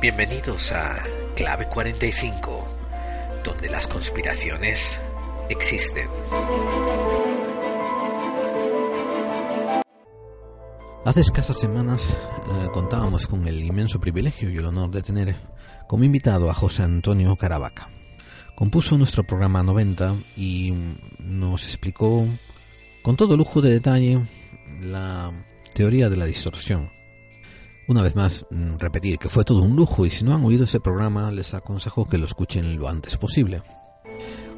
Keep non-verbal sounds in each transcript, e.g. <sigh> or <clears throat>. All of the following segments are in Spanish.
Bienvenidos a Clave 45, donde las conspiraciones existen. Hace escasas semanas eh, contábamos con el inmenso privilegio y el honor de tener como invitado a José Antonio Caravaca. Compuso nuestro programa 90 y nos explicó con todo lujo de detalle la teoría de la distorsión, una vez más, mm, repetir que fue todo un lujo y si no han oído ese programa les aconsejo que lo escuchen lo antes posible.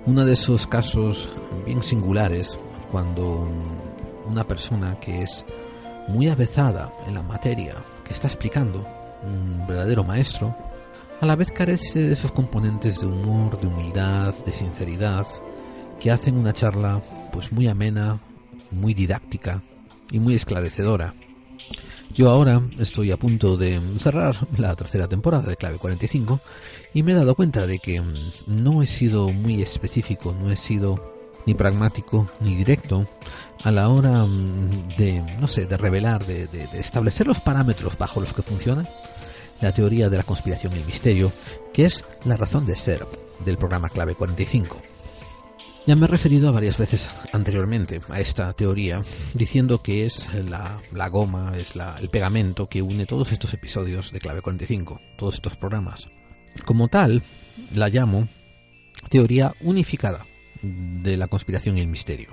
Uno de esos casos bien singulares cuando una persona que es muy avezada en la materia que está explicando, un verdadero maestro, a la vez carece de esos componentes de humor, de humildad, de sinceridad, que hacen una charla pues muy amena, muy didáctica y muy esclarecedora. Yo ahora estoy a punto de cerrar la tercera temporada de Clave 45 y me he dado cuenta de que mm, no he sido muy específico, no he sido ni pragmático ni directo a la hora mm, de, no sé, de revelar, de, establecer los parámetros bajo los que funciona la teoría de la conspiración y el misterio, que es la razón de ser del programa Clave 45. Ya me he referido varias veces anteriormente a esta teoría, diciendo que es la, goma, es la, el pegamento que une todos estos episodios de Clave 45, todos estos programas. Como tal, la llamo teoría unificada de la conspiración y el misterio.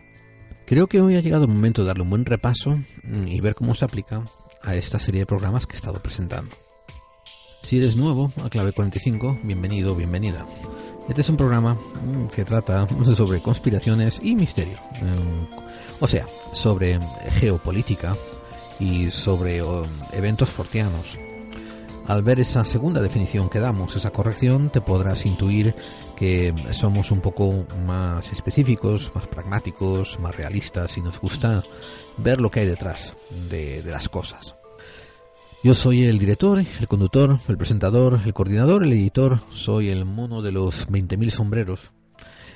Creo que hoy ha llegado el momento de darle un buen repaso y ver cómo se aplica a esta serie de programas que he estado presentando. Si eres nuevo a Clave 45, bienvenido, bienvenida. Este es un programa mm, que trata <laughs> sobre conspiraciones y misterio. Em, o sea, sobre geopolítica y sobre em, eventos fortianos. Al ver esa segunda definición que damos, esa corrección, te podrás intuir que somos un poco más específicos, más pragmáticos, más realistas y nos gusta ver lo que hay detrás de, de las cosas. Yo soy el director, el conductor, el presentador, el coordinador, el editor, soy el mono de los 20.000 sombreros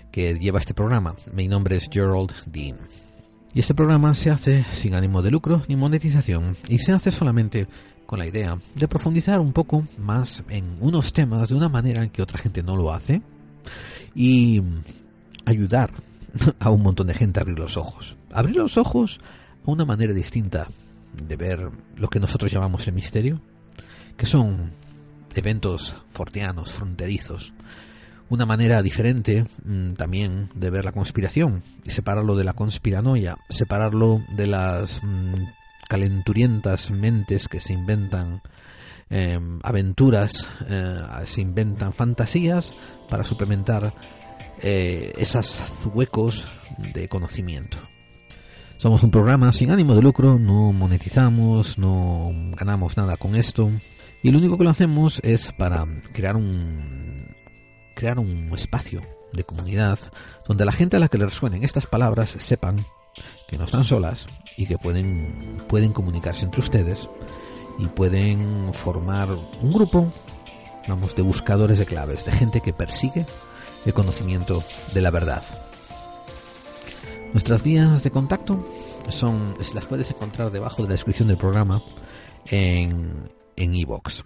que lleva este programa. Mi nombre es Gerald Dean. Y este programa se hace sin ánimo de lucro ni monetización y se hace solamente con la idea de profundizar un poco más en unos temas de una manera que otra gente no lo hace y ayudar <laughs> a un montón de gente a abrir los ojos. Abrir los ojos de una manera distinta de ver lo que nosotros llamamos el misterio, que son eventos fortianos, fronterizos, una manera diferente mm, también de ver la conspiración y separarlo de la conspiranoia, separarlo de las mm, calenturientas mentes que se inventan em, aventuras, eh, se inventan fantasías para suplementar eh, esos huecos de conocimiento. Somos un programa sin ánimo de lucro, no monetizamos, no ganamos nada con esto. Y lo único que lo hacemos es para crear un, crear un espacio de comunidad donde la gente a la que le resuenen estas palabras sepan que no están solas y que pueden, pueden comunicarse entre ustedes y pueden formar un grupo, vamos, de buscadores de claves, de gente que persigue el conocimiento de la verdad. Nuestras vías de contacto son las puedes encontrar debajo de la descripción del programa en en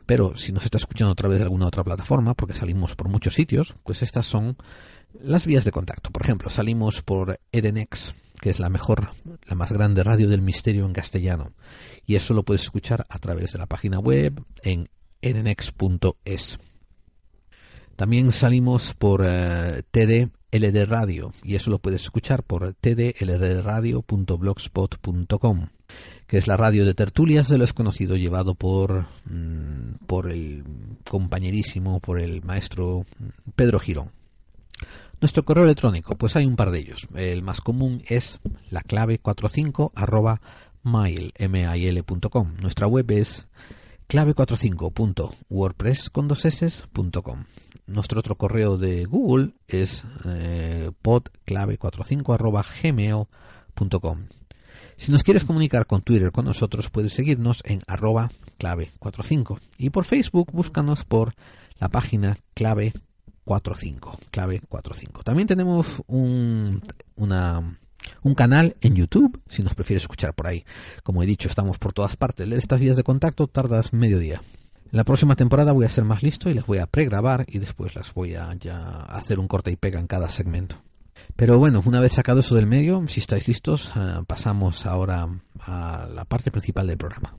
Pero si nos está escuchando a través de alguna otra plataforma, porque salimos por muchos sitios, pues estas son las vías de contacto. Por ejemplo, salimos por Edenex, que es la mejor, la más grande radio del misterio en castellano. Y eso lo puedes escuchar a través de la página web en edenex.es. También salimos por eh, TD LD Radio y eso lo puedes escuchar por tdlrradio.blogspot.com que es la radio de tertulias de lo conocidos llevado por, mm, por el compañerísimo, por el maestro mm, Pedro Girón. Nuestro correo electrónico, pues hay un par de ellos. El más común es la clave 45 arroba mail, Nuestra web es clave45.wordpress.com. Nuestro otro correo de Google es eh, podclave45.gmail.com. Si nos quieres comunicar con Twitter con nosotros, puedes seguirnos en arroba clave45. Y por Facebook, búscanos por la página clave 45, clave 45. También tenemos un, un canal en YouTube, si nos prefieres escuchar por ahí. Como he dicho, estamos por todas partes. Estas vías de contacto tardas mediodía. En la próxima temporada voy a ser más listo y las voy a pregrabar y después las voy a hacer un corte y pega en cada segmento. Pero bueno, una vez sacado eso del medio, si estáis listos, eh, pasamos ahora a la parte principal del programa.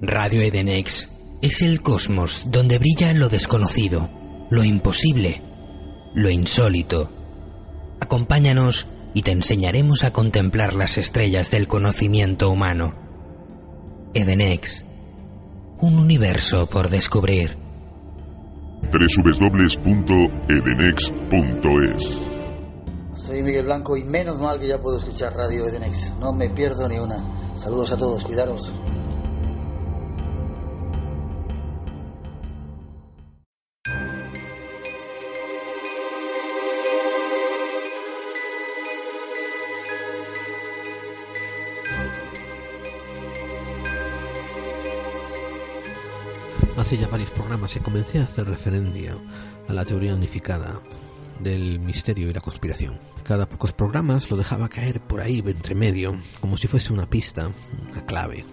Radio Edenex es el cosmos donde brilla lo desconocido, lo imposible, lo insólito. Acompáñanos y te enseñaremos a contemplar las estrellas del conocimiento humano. Edenex un universo por descubrir. www.edenex.es Soy Miguel Blanco y menos mal que ya puedo escuchar Radio Edenex. No me pierdo ni una. Saludos a todos, cuidaros. ya varios programas y comencé a hacer referencia a la teoría unificada del misterio y la conspiración. Cada pocos programas lo dejaba caer por ahí entre medio, como si fuese una pista, una clave,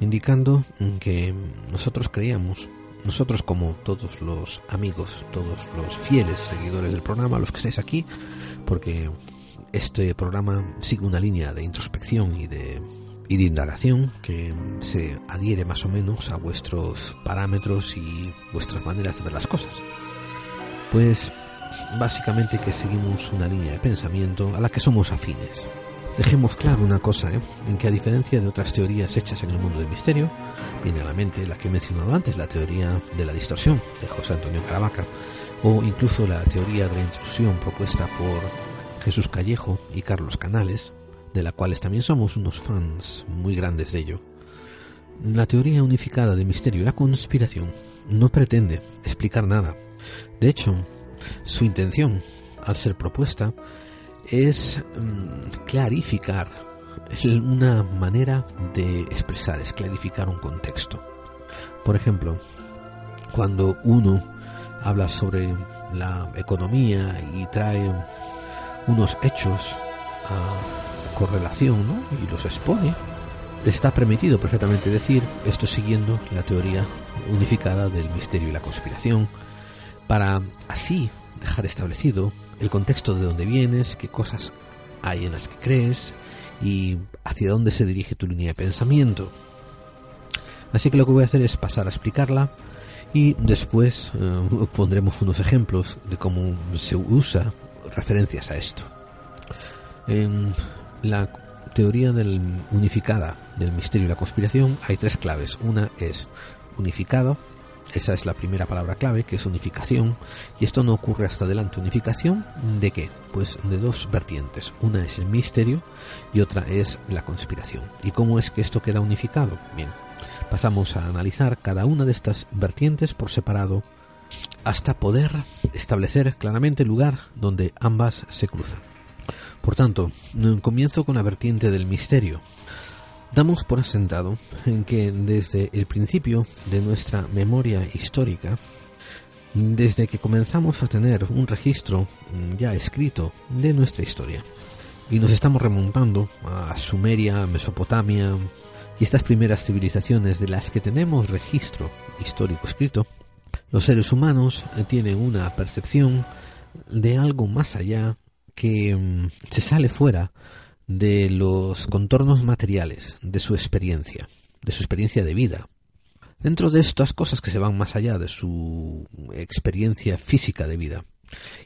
indicando que nosotros creíamos, nosotros como todos los amigos, todos los fieles seguidores del programa, los que estáis aquí, porque este programa sigue una línea de introspección y de y de indagación que se adhiere más o menos a vuestros parámetros y vuestras maneras de ver las cosas. Pues básicamente que seguimos una línea de pensamiento a la que somos afines. Dejemos claro una cosa, ¿eh? en que a diferencia de otras teorías hechas en el mundo del misterio, viene a la mente la que he mencionado antes, la teoría de la distorsión de José Antonio Caravaca, o incluso la teoría de la intrusión propuesta por Jesús Callejo y Carlos Canales, de la cuales también somos unos fans muy grandes de ello. La teoría unificada de misterio y la conspiración no pretende explicar nada. De hecho, su intención, al ser propuesta, es mm, clarificar una manera de expresar, es clarificar un contexto. Por ejemplo, cuando uno habla sobre la economía y trae unos hechos a correlación y los expone, está permitido perfectamente decir esto siguiendo la teoría unificada del misterio y la conspiración, para así dejar establecido el contexto de dónde vienes, qué cosas hay en las que crees y hacia dónde se dirige tu línea de pensamiento. Así que lo que voy a hacer es pasar a explicarla y después eh, <laughs> pondremos unos ejemplos de cómo se usa referencias a esto. En la teoría del unificada del misterio y la conspiración hay tres claves. Una es unificado, esa es la primera palabra clave, que es unificación. Y esto no ocurre hasta adelante. ¿Unificación de qué? Pues de dos vertientes. Una es el misterio y otra es la conspiración. ¿Y cómo es que esto queda unificado? Bien, pasamos a analizar cada una de estas vertientes por separado hasta poder establecer claramente el lugar donde ambas se cruzan. Por tanto, comienzo con la vertiente del misterio. Damos por asentado en que desde el principio de nuestra memoria histórica, desde que comenzamos a tener un registro mm, ya escrito de nuestra historia, y nos estamos remontando a Sumeria, Mesopotamia y estas primeras civilizaciones de las que tenemos registro histórico escrito, los seres humanos tienen una percepción de algo más allá que mm, se sale fuera de los contornos materiales de su experiencia, de su experiencia de vida. Dentro de estas cosas que se van más allá de su experiencia física de vida,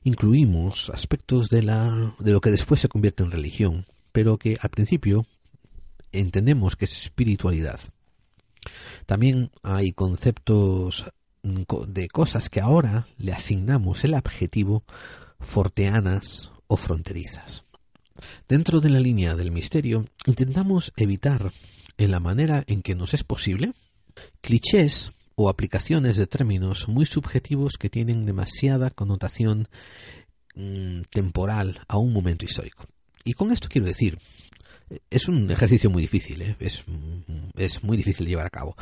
incluimos aspectos de, la, de lo que después se convierte en religión, pero que al principio entendemos que es espiritualidad. También hay conceptos mm, de cosas que ahora le asignamos el adjetivo forteanas fronterizas. Dentro de la línea del misterio, intentamos evitar, en la manera en que nos es posible, clichés o aplicaciones de términos muy subjetivos que tienen demasiada connotación mm, temporal a un momento histórico. Y con esto quiero decir, es un ejercicio muy difícil, ¿eh? mm, es, muy difícil llevar a cabo.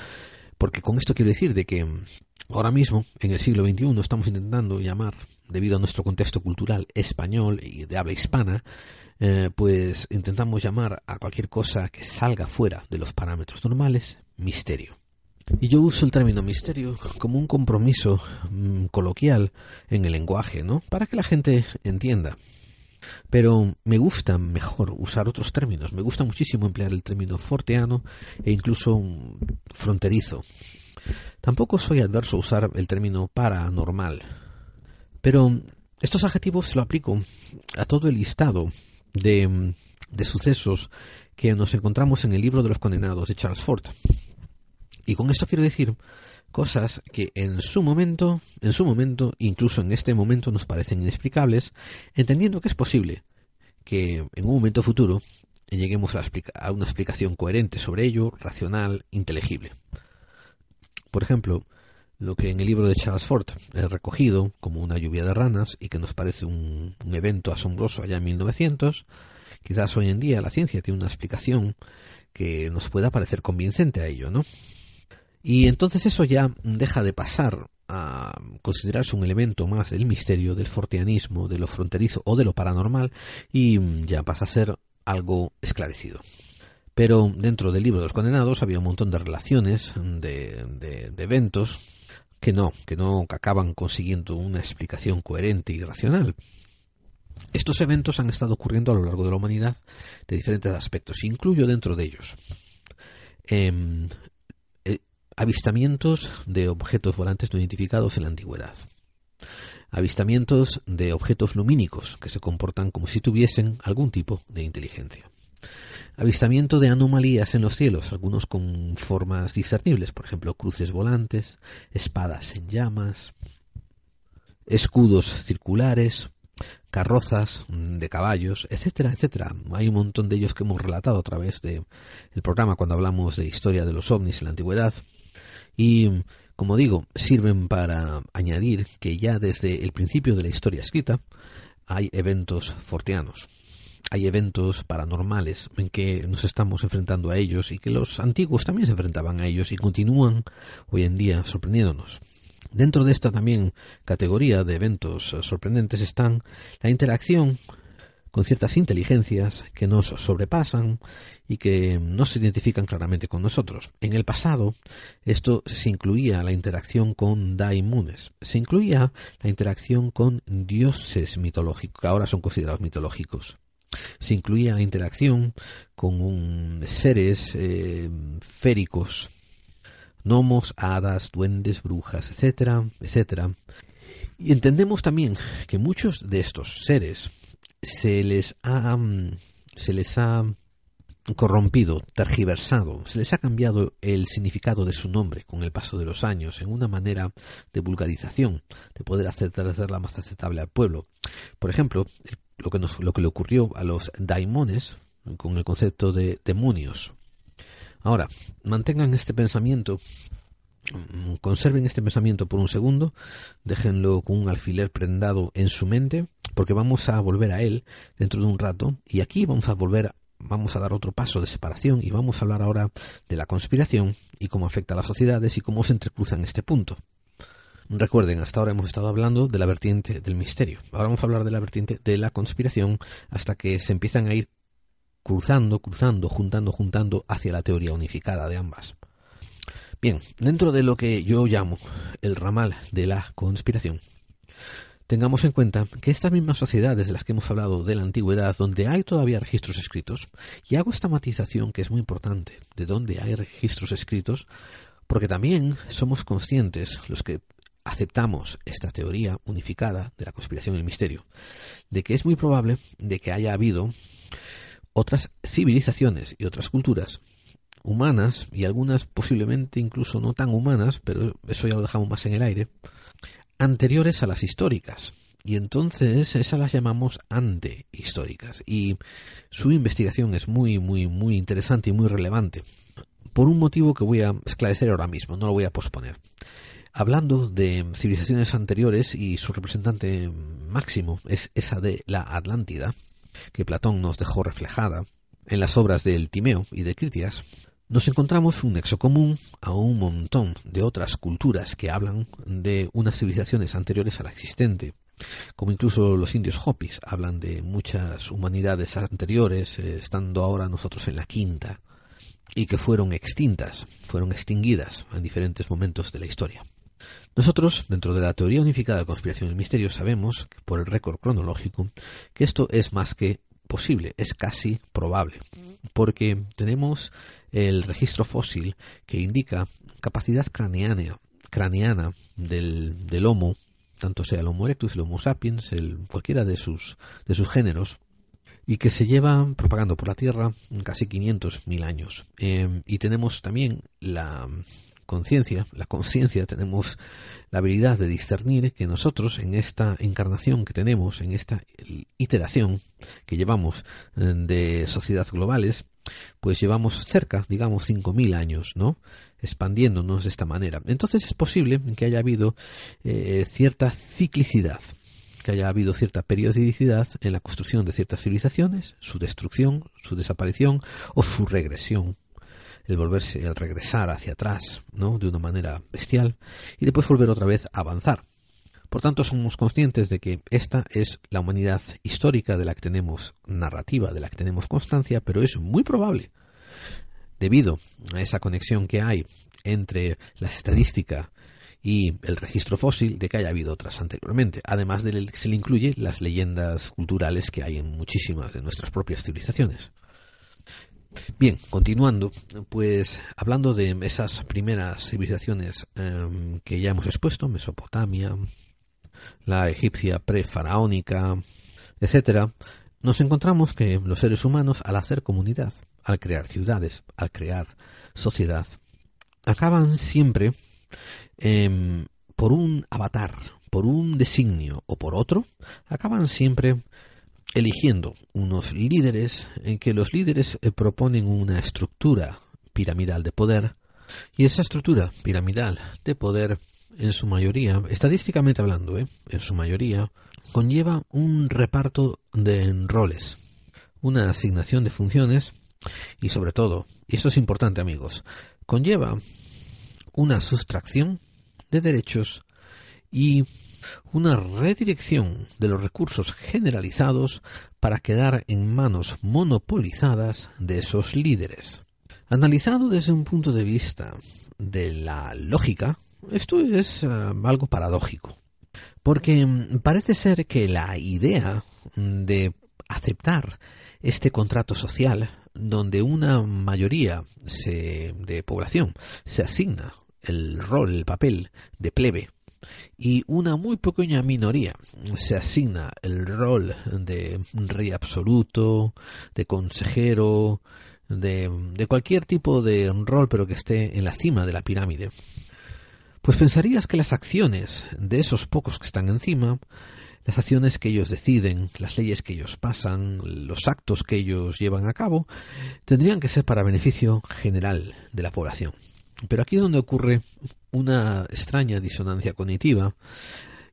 Porque con esto quiero decir de que mm, ahora mismo, en el siglo XXI, estamos intentando llamar debido a nuestro contexto cultural español y de habla hispana, eh, pues intentamos llamar a cualquier cosa que salga fuera de los parámetros normales misterio. Y yo uso el término misterio como un compromiso mm, coloquial en el lenguaje, ¿no? Para que la gente entienda. Pero me gusta mejor usar otros términos. Me gusta muchísimo emplear el término forteano e incluso fronterizo. Tampoco soy adverso a usar el término paranormal, pero estos adjetivos lo aplico a todo el listado de, de sucesos que nos encontramos en el libro de los condenados de Charles Ford. Y con esto quiero decir cosas que en su momento, en su momento, incluso en este momento nos parecen inexplicables, entendiendo que es posible que en un momento futuro lleguemos a, una explicación coherente sobre ello, racional, inteligible. Por ejemplo, lo que en el libro de Charles Ford es recogido como una lluvia de ranas y que nos parece un, evento asombroso allá en 1900, quizás hoy en día la ciencia tiene una explicación que nos pueda parecer convincente a ello, ¿no? Y entonces eso ya deja de pasar a considerarse un elemento más del misterio, del forteanismo, de lo fronterizo o de lo paranormal y ya pasa a ser algo esclarecido. Pero dentro del libro de los condenados había un montón de relaciones, de, de eventos que no, que no acaban consiguiendo una explicación coherente y racional. Estos eventos han estado ocurriendo a lo largo de la humanidad de diferentes aspectos, incluyo dentro de ellos em, eh, avistamientos de objetos volantes no identificados en la antigüedad, avistamientos de objetos lumínicos que se comportan como si tuviesen algún tipo de inteligencia, avistamiento de anomalías en los cielos, algunos con formas discernibles, por ejemplo, cruces volantes, espadas en llamas, escudos circulares, carrozas mm, de caballos, etcétera, etcétera. Hay un montón de ellos que hemos relatado a través del programa cuando hablamos de historia de los ovnis en la antigüedad. Y como digo, sirven para añadir que ya desde el principio de la historia escrita hay eventos fortianos hay eventos paranormales en que nos estamos enfrentando a ellos y que los antiguos también se enfrentaban a ellos y continúan hoy en día sorprendiéndonos. Dentro de esta también categoría de eventos sorprendentes están la interacción con ciertas inteligencias que nos sobrepasan y que no se identifican claramente con nosotros. En el pasado, esto se incluía la interacción con daimunes, se incluía la interacción con dioses mitológicos, que ahora son considerados mitológicos. Se incluía la interacción con seres eh, féricos, gnomos, hadas, duendes, brujas, etcétera, etcétera. Y entendemos también que muchos de estos seres se les ha, mm, se les ha corrompido, tergiversado, se les ha cambiado el significado de su nombre con el paso de los años en una manera de vulgarización, de poder hacerla más aceptable al pueblo. Por ejemplo, el lo que, lo que le ocurrió a los daimones con el concepto de demonios. Ahora, mantengan este pensamiento, mm, conserven este pensamiento por un segundo, déjenlo con un alfiler prendado en su mente, porque vamos a volver a él dentro de un rato y aquí vamos a volver Vamos a dar otro paso de separación y vamos a hablar ahora de la conspiración y cómo afecta a las sociedades y cómo se entrecruzan este punto. Recuerden, hasta ahora hemos estado hablando de la vertiente del misterio. Ahora vamos a hablar de la vertiente de la conspiración hasta que se empiezan a ir cruzando, cruzando, juntando, juntando hacia la teoría unificada de ambas. Bien, dentro de lo que yo llamo el ramal de la conspiración, tengamos en cuenta que estas mismas sociedades de las que hemos hablado de la antigüedad, donde hay todavía registros escritos, y hago esta matización que es muy importante, de donde hay registros escritos, porque también somos conscientes, los que aceptamos esta teoría unificada de la conspiración y el misterio, de que es muy probable de que haya habido otras civilizaciones y otras culturas humanas y algunas posiblemente incluso no tan humanas, pero eso ya lo dejamos más en el aire, anteriores a las históricas. Y entonces esas las llamamos antehistóricas. Y su investigación es muy, muy, muy interesante y muy relevante. Por un motivo que voy a esclarecer ahora mismo, no lo voy a posponer hablando de civilizaciones anteriores y su representante máximo es esa de la Atlántida, que Platón nos dejó reflejada en las obras del Timeo y de Critias, nos encontramos un nexo común a un montón de otras culturas que hablan de unas civilizaciones anteriores a la existente, como incluso los indios Hopis hablan de muchas humanidades anteriores, eh, estando ahora nosotros en la quinta, y que fueron extintas, fueron extinguidas en diferentes momentos de la historia. Nosotros, dentro de la teoría unificada de conspiraciones y misterios, sabemos, por el récord cronológico, que esto es más que posible, es casi probable, porque tenemos el registro fósil que indica capacidad craneana, craneana del, del Homo, tanto sea el Homo erectus, el Homo sapiens, el, cualquiera de sus, de sus géneros, y que se lleva propagando por la Tierra casi 500.000 años. Eh, y tenemos también la, conciencia, la conciencia, tenemos la habilidad de discernir que nosotros en esta encarnación que tenemos, en esta iteración que llevamos eh, de sociedades globales, pues llevamos cerca, digamos, 5.000 años, ¿no? Expandiéndonos de esta manera. Entonces es posible que haya habido eh, cierta ciclicidad, que haya habido cierta periodicidad en la construcción de ciertas civilizaciones, su destrucción, su desaparición o su regresión el volverse, el regresar hacia atrás, ¿no? De una manera bestial y después volver otra vez a avanzar. Por tanto, somos conscientes de que esta es la humanidad histórica de la que tenemos narrativa, de la que tenemos constancia, pero es muy probable, debido a esa conexión que hay entre la estadística y el registro fósil de que haya habido otras anteriormente, además de se le incluye las leyendas culturales que hay en muchísimas de nuestras propias civilizaciones. Bien, continuando, pues hablando de esas primeras civilizaciones em, que ya hemos expuesto, Mesopotamia, la egipcia prefaraónica, etcétera, nos encontramos que los seres humanos, al hacer comunidad, al crear ciudades, al crear sociedad, acaban siempre em, por un avatar, por un designio o por otro, acaban siempre eligiendo unos líderes en que los líderes eh, proponen una estructura piramidal de poder y esa estructura piramidal de poder en su mayoría, estadísticamente hablando, ¿eh? en su mayoría, conlleva un reparto de roles, una asignación de funciones y sobre todo, y eso es importante amigos, conlleva una sustracción de derechos y una redirección de los recursos generalizados para quedar en manos monopolizadas de esos líderes. Analizado desde un punto de vista de la lógica, esto es eh, algo paradójico, porque mm, parece ser que la idea de aceptar este contrato social donde una mayoría de población se asigna el rol, el papel de plebe y una muy pequeña minoría se asigna el rol de rey absoluto, de consejero, de, de, cualquier tipo de rol pero que esté en la cima de la pirámide, pues pensarías que las acciones de esos pocos que están encima, las acciones que ellos deciden, las leyes que ellos pasan, los actos que ellos llevan a cabo, tendrían que ser para beneficio general de la población. Pero aquí es donde ocurre una extraña disonancia cognitiva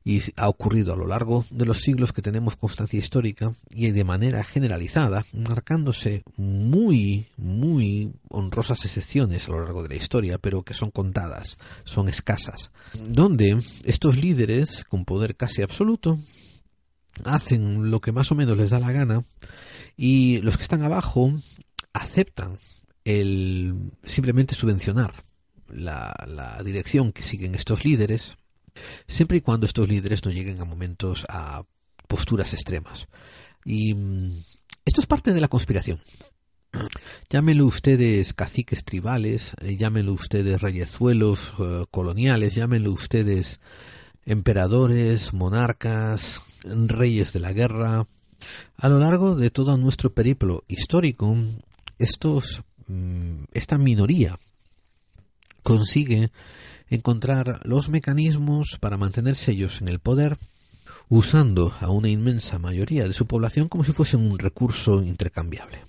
y ha ocurrido a lo largo de los siglos que tenemos constancia histórica y de manera generalizada, marcándose muy, muy honrosas excepciones a lo largo de la historia, pero que son contadas, son escasas, donde estos líderes con poder casi absoluto hacen lo que más o menos les da la gana y los que están abajo aceptan el simplemente subvencionar la, dirección que siguen estos líderes, siempre y cuando estos líderes no lleguen a momentos a posturas extremas. Y mm, esto es parte de la conspiración. <clears throat> Llámenlo ustedes caciques tribales, eh, llámenlo ustedes reyezuelos eh, coloniales, llámenlo ustedes emperadores, monarcas, reyes de la guerra. A lo largo de todo nuestro periplo histórico, estos, mm, esta minoría consigue encontrar los mecanismos para mantenerse ellos en el poder usando a una inmensa mayoría de su población como si fuesen un recurso intercambiable.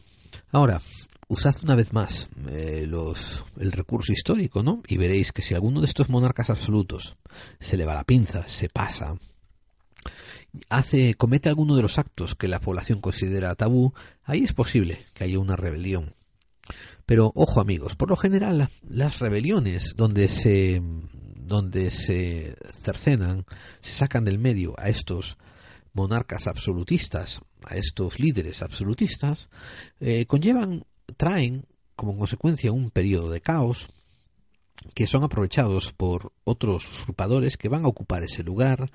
Ahora, usad una vez más eh, los, el recurso histórico, ¿no? Y veréis que si alguno de estos monarcas absolutos se le va la pinza, se pasa, hace, comete alguno de los actos que la población considera tabú, ahí es posible que haya una rebelión pero ojo amigos, por lo general las, rebeliones donde se donde se cercenan, se sacan del medio a estos monarcas absolutistas, a estos líderes absolutistas, eh, conllevan, traen como consecuencia un periodo de caos, que son aprovechados por otros usurpadores que van a ocupar ese lugar,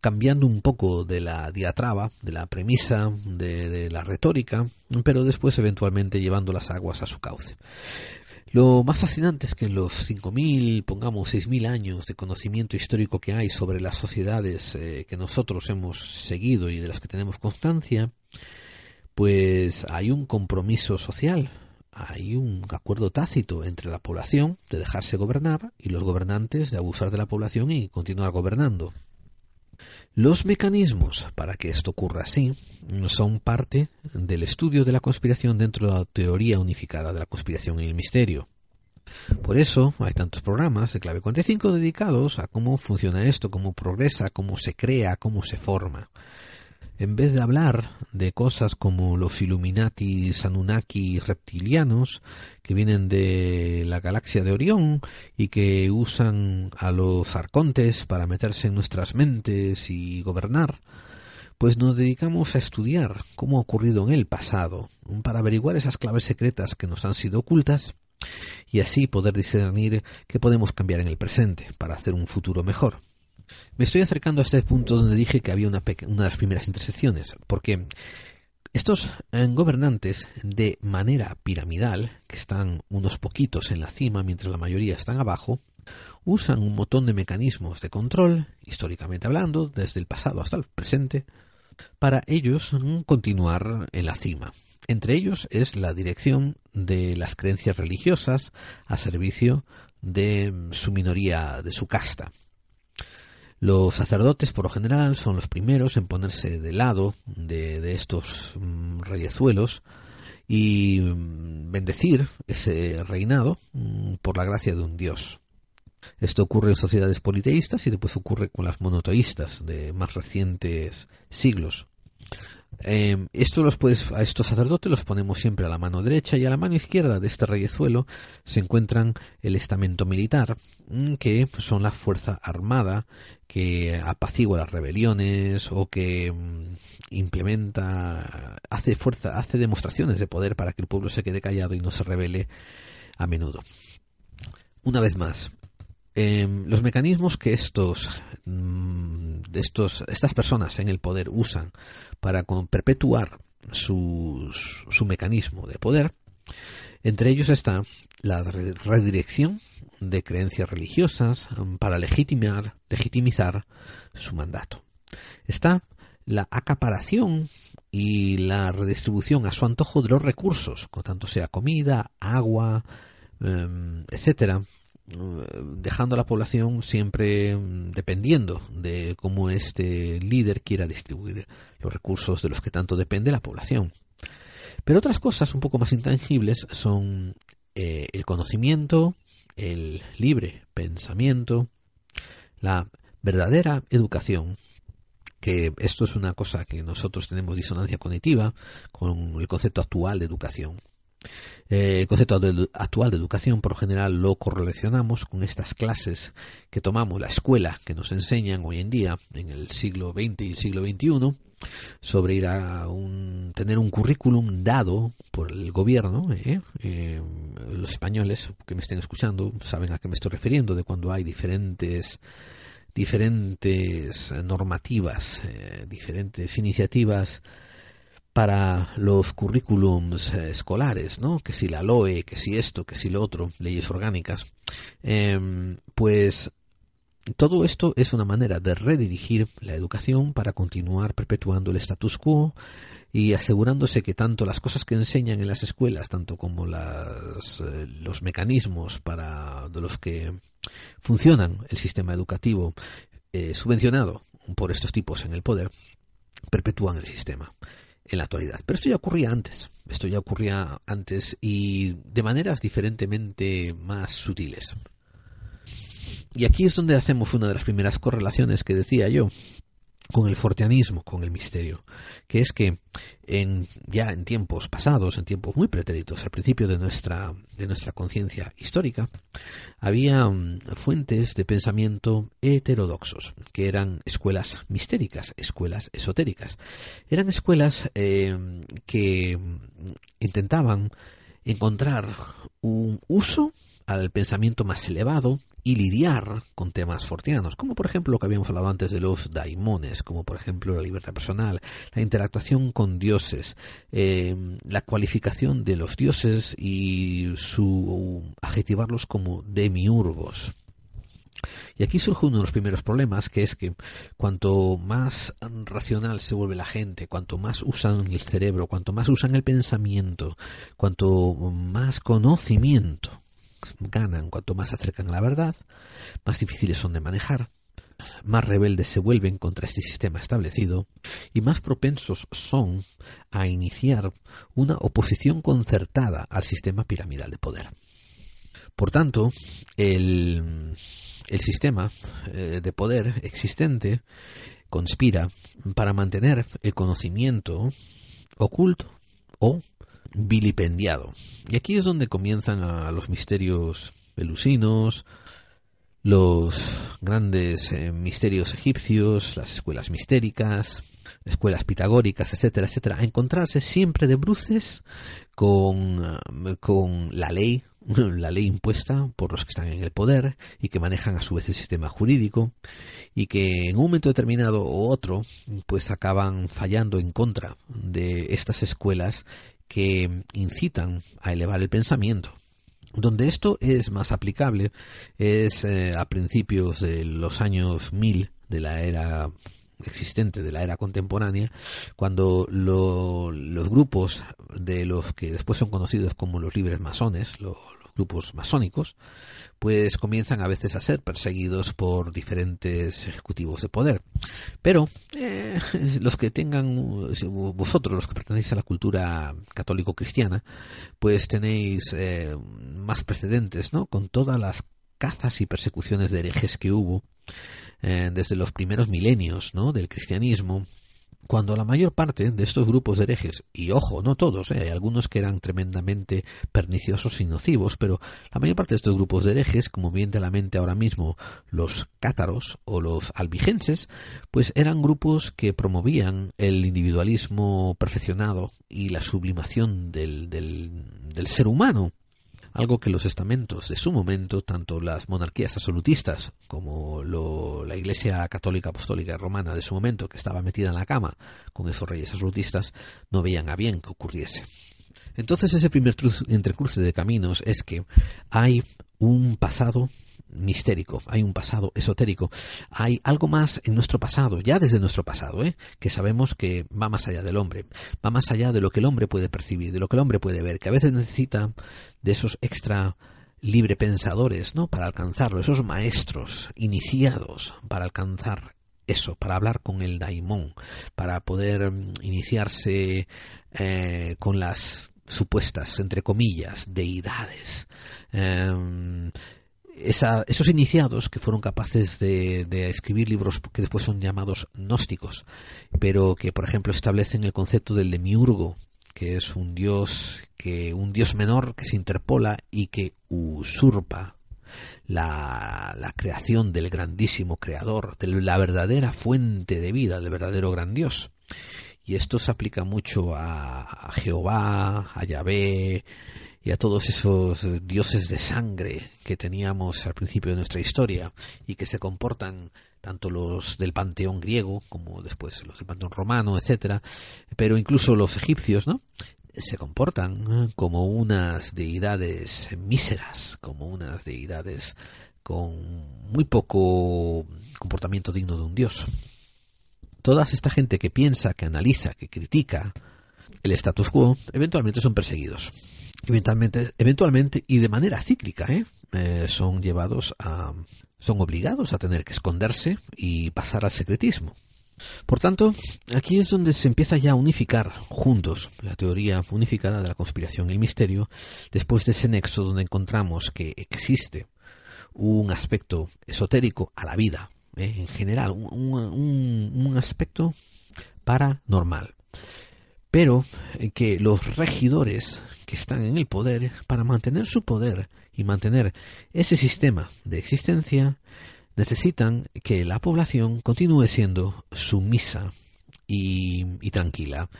cambiando un poco de la diatraba, de la premisa, de, la retórica, pero después eventualmente llevando las aguas a su cauce. Lo más fascinante es que en los 5.000, pongamos 6.000 años de conocimiento histórico que hay sobre las sociedades eh, que nosotros hemos seguido y de las que tenemos constancia, pues hay un compromiso social hay un acuerdo tácito entre la población de dejarse gobernar y los gobernantes de abusar de la población y continuar gobernando. Los mecanismos para que esto ocurra así son parte del estudio de la conspiración dentro de la teoría unificada de la conspiración y el misterio. Por eso hay tantos programas de clave 45 dedicados a cómo funciona esto, cómo progresa, cómo se crea, cómo se forma en vez de hablar de cosas como los Illuminati, Sanunaki, reptilianos que vienen de la galaxia de Orión y que usan a los arcontes para meterse en nuestras mentes y gobernar, pues nos dedicamos a estudiar cómo ha ocurrido en el pasado, para averiguar esas claves secretas que nos han sido ocultas y así poder discernir qué podemos cambiar en el presente para hacer un futuro mejor. Me estoy acercando a este punto donde dije que había una, de las primeras intersecciones, porque estos eh, gobernantes de manera piramidal, que están unos poquitos en la cima mientras la mayoría están abajo, usan un montón de mecanismos de control, históricamente hablando, desde el pasado hasta el presente, para ellos mm, continuar en la cima. Entre ellos es la dirección de las creencias religiosas a servicio de mm, su minoría, de su casta. Los sacerdotes, por lo general, son los primeros en ponerse de lado de, estos mm, reyezuelos y mm, bendecir ese reinado mm, por la gracia de un dios. Esto ocurre en sociedades politeístas y después ocurre con las monoteístas de más recientes siglos. Em, esto los puedes, a estos sacerdotes los ponemos siempre a la mano derecha y a la mano izquierda de este reyezuelo se encuentran el estamento militar, mm, que son la fuerza armada que apacigua las rebeliones o que mm, implementa, hace fuerza, hace demostraciones de poder para que el pueblo se quede callado y no se revele a menudo. Una vez más, Em, los mecanismos que mm, estos, estas personas en el poder usan para perpetuar su, su mecanismo de poder, entre ellos está la redirección de creencias religiosas mm, para legitimar, legitimizar su mandato. Está la acaparación y la redistribución a su antojo de los recursos, tanto sea comida, agua, em, etcétera, dejando a la población siempre mm, dependiendo de cómo este líder quiera distribuir los recursos de los que tanto depende la población. Pero otras cosas un poco más intangibles son eh, el conocimiento, el libre pensamiento, la verdadera educación, que esto es una cosa que nosotros tenemos disonancia cognitiva con el concepto actual de educación. Eh, el concepto actual de educación por lo general lo correlacionamos con estas clases que tomamos, la escuela que nos enseñan hoy en día, en el siglo XX y el siglo XXI, sobre ir a un, tener un currículum dado por el gobierno. ¿eh? Eh, los españoles que me estén escuchando saben a qué me estoy refiriendo, de cuando hay diferentes diferentes normativas, diferentes iniciativas para los currículums eh, escolares, ¿no? Que si la LOE, que si esto, que si lo otro, leyes orgánicas, em, pues todo esto es una manera de redirigir la educación para continuar perpetuando el status quo y asegurándose que tanto las cosas que enseñan en las escuelas, tanto como eh, los mecanismos para de los que funcionan el sistema educativo eh, subvencionado por estos tipos en el poder, perpetúan el sistema en la actualidad. Pero esto ya ocurría antes, esto ya ocurría antes y de maneras diferentemente más sutiles. Y aquí es donde hacemos una de las primeras correlaciones que decía yo, con el forteanismo, con el misterio, que es que en, ya en tiempos pasados, en tiempos muy pretéritos, al principio de nuestra, de nuestra conciencia histórica, había mm, fuentes de pensamiento heterodoxos, que eran escuelas mistéricas, escuelas esotéricas. Eran escuelas eh, que mm, intentaban encontrar un uso al pensamiento más elevado, y lidiar con temas fortianos, como por ejemplo lo que habíamos hablado antes de los daimones, como por ejemplo la libertad personal, la interactuación con dioses, eh, la cualificación de los dioses y su adjetivarlos como demiurgos. Y aquí surge uno de los primeros problemas, que es que cuanto más racional se vuelve la gente, cuanto más usan el cerebro, cuanto más usan el pensamiento, cuanto más conocimiento ganan cuanto más se acercan a la verdad, más difíciles son de manejar, más rebeldes se vuelven contra este sistema establecido y más propensos son a iniciar una oposición concertada al sistema piramidal de poder. Por tanto, el, sistema eh, de poder existente conspira para mantener el conocimiento oculto o vilipendiado. Y aquí es donde comienzan a los misterios pelusinos, los grandes eh, misterios egipcios, las escuelas mistéricas, escuelas pitagóricas, etcétera, etcétera, a encontrarse siempre de bruces con, eh, con la ley, <laughs> la ley impuesta por los que están en el poder y que manejan a su vez el sistema jurídico y que en un momento determinado u otro pues acaban fallando en contra de estas escuelas que incitan a elevar el pensamiento. Donde esto es más aplicable es eh, a principios de los años 1000 de la era existente de la era contemporánea, cuando los grupos de los que después son conocidos como los libres masones, los, grupos masónicos, pues comienzan a veces a ser perseguidos por diferentes ejecutivos de poder. Pero eh, <laughs> los que tengan, vosotros los que pertenecéis a la cultura católico-cristiana, pues tenéis eh, más precedentes, ¿no? Con todas las cazas y persecuciones de herejes que hubo eh, desde los primeros milenios del cristianismo cuando la mayor parte de estos grupos de herejes, y ojo, no todos, eh, hay algunos que eran tremendamente perniciosos y nocivos, pero la mayor parte de estos grupos de herejes, como viene de la mente ahora mismo los cátaros o los albigenses, pues eran grupos que promovían el individualismo perfeccionado y la sublimación del, del ser humano algo que los estamentos de su momento, tanto las monarquías absolutistas como la Iglesia Católica Apostólica Romana de su momento, que estaba metida en la cama con esos reyes absolutistas, no veían a bien que ocurriese. Entonces ese primer entrecruce de caminos es que hay un pasado mistérico, hay un pasado esotérico, hay algo más en nuestro pasado, ya desde nuestro pasado, ¿eh? que sabemos que va más allá del hombre, va más allá de lo que el hombre puede percibir, de lo que el hombre puede ver, que a veces necesita de esos extra libre pensadores, ¿no? Para alcanzarlo, esos maestros iniciados para alcanzar eso, para hablar con el daimón, para poder mm, iniciarse eh, con las supuestas, entre comillas, deidades. Em, esos iniciados que fueron capaces de, escribir libros que después son llamados gnósticos, pero que por ejemplo establecen el concepto del demiurgo, que es un dios que un dios menor que se interpola y que usurpa la, creación del grandísimo creador, de la verdadera fuente de vida, del verdadero gran dios. Y esto se aplica mucho a, a Jehová, a Yahvé, y a todos esos dioses de sangre que teníamos al principio de nuestra historia y que se comportan tanto los del panteón griego como después los del panteón romano, etcétera, pero incluso los egipcios, ¿no? se comportan como unas deidades míseras, como unas deidades con muy poco comportamiento digno de un dios. Toda esta gente que piensa, que analiza, que critica el status quo, eventualmente son perseguidos eventualmente, eventualmente y de manera cíclica, ¿eh? ¿eh? son llevados a, son obligados a tener que esconderse y pasar al secretismo. Por tanto, aquí es donde se empieza ya a unificar juntos la teoría unificada de la conspiración y el misterio, después de ese nexo donde encontramos que existe un aspecto esotérico a la vida, ¿eh? en general, un, un aspecto paranormal pero eh, que los regidores que están en el poder, para mantener su poder y mantener ese sistema de existencia, necesitan que la población continúe siendo sumisa y, tranquila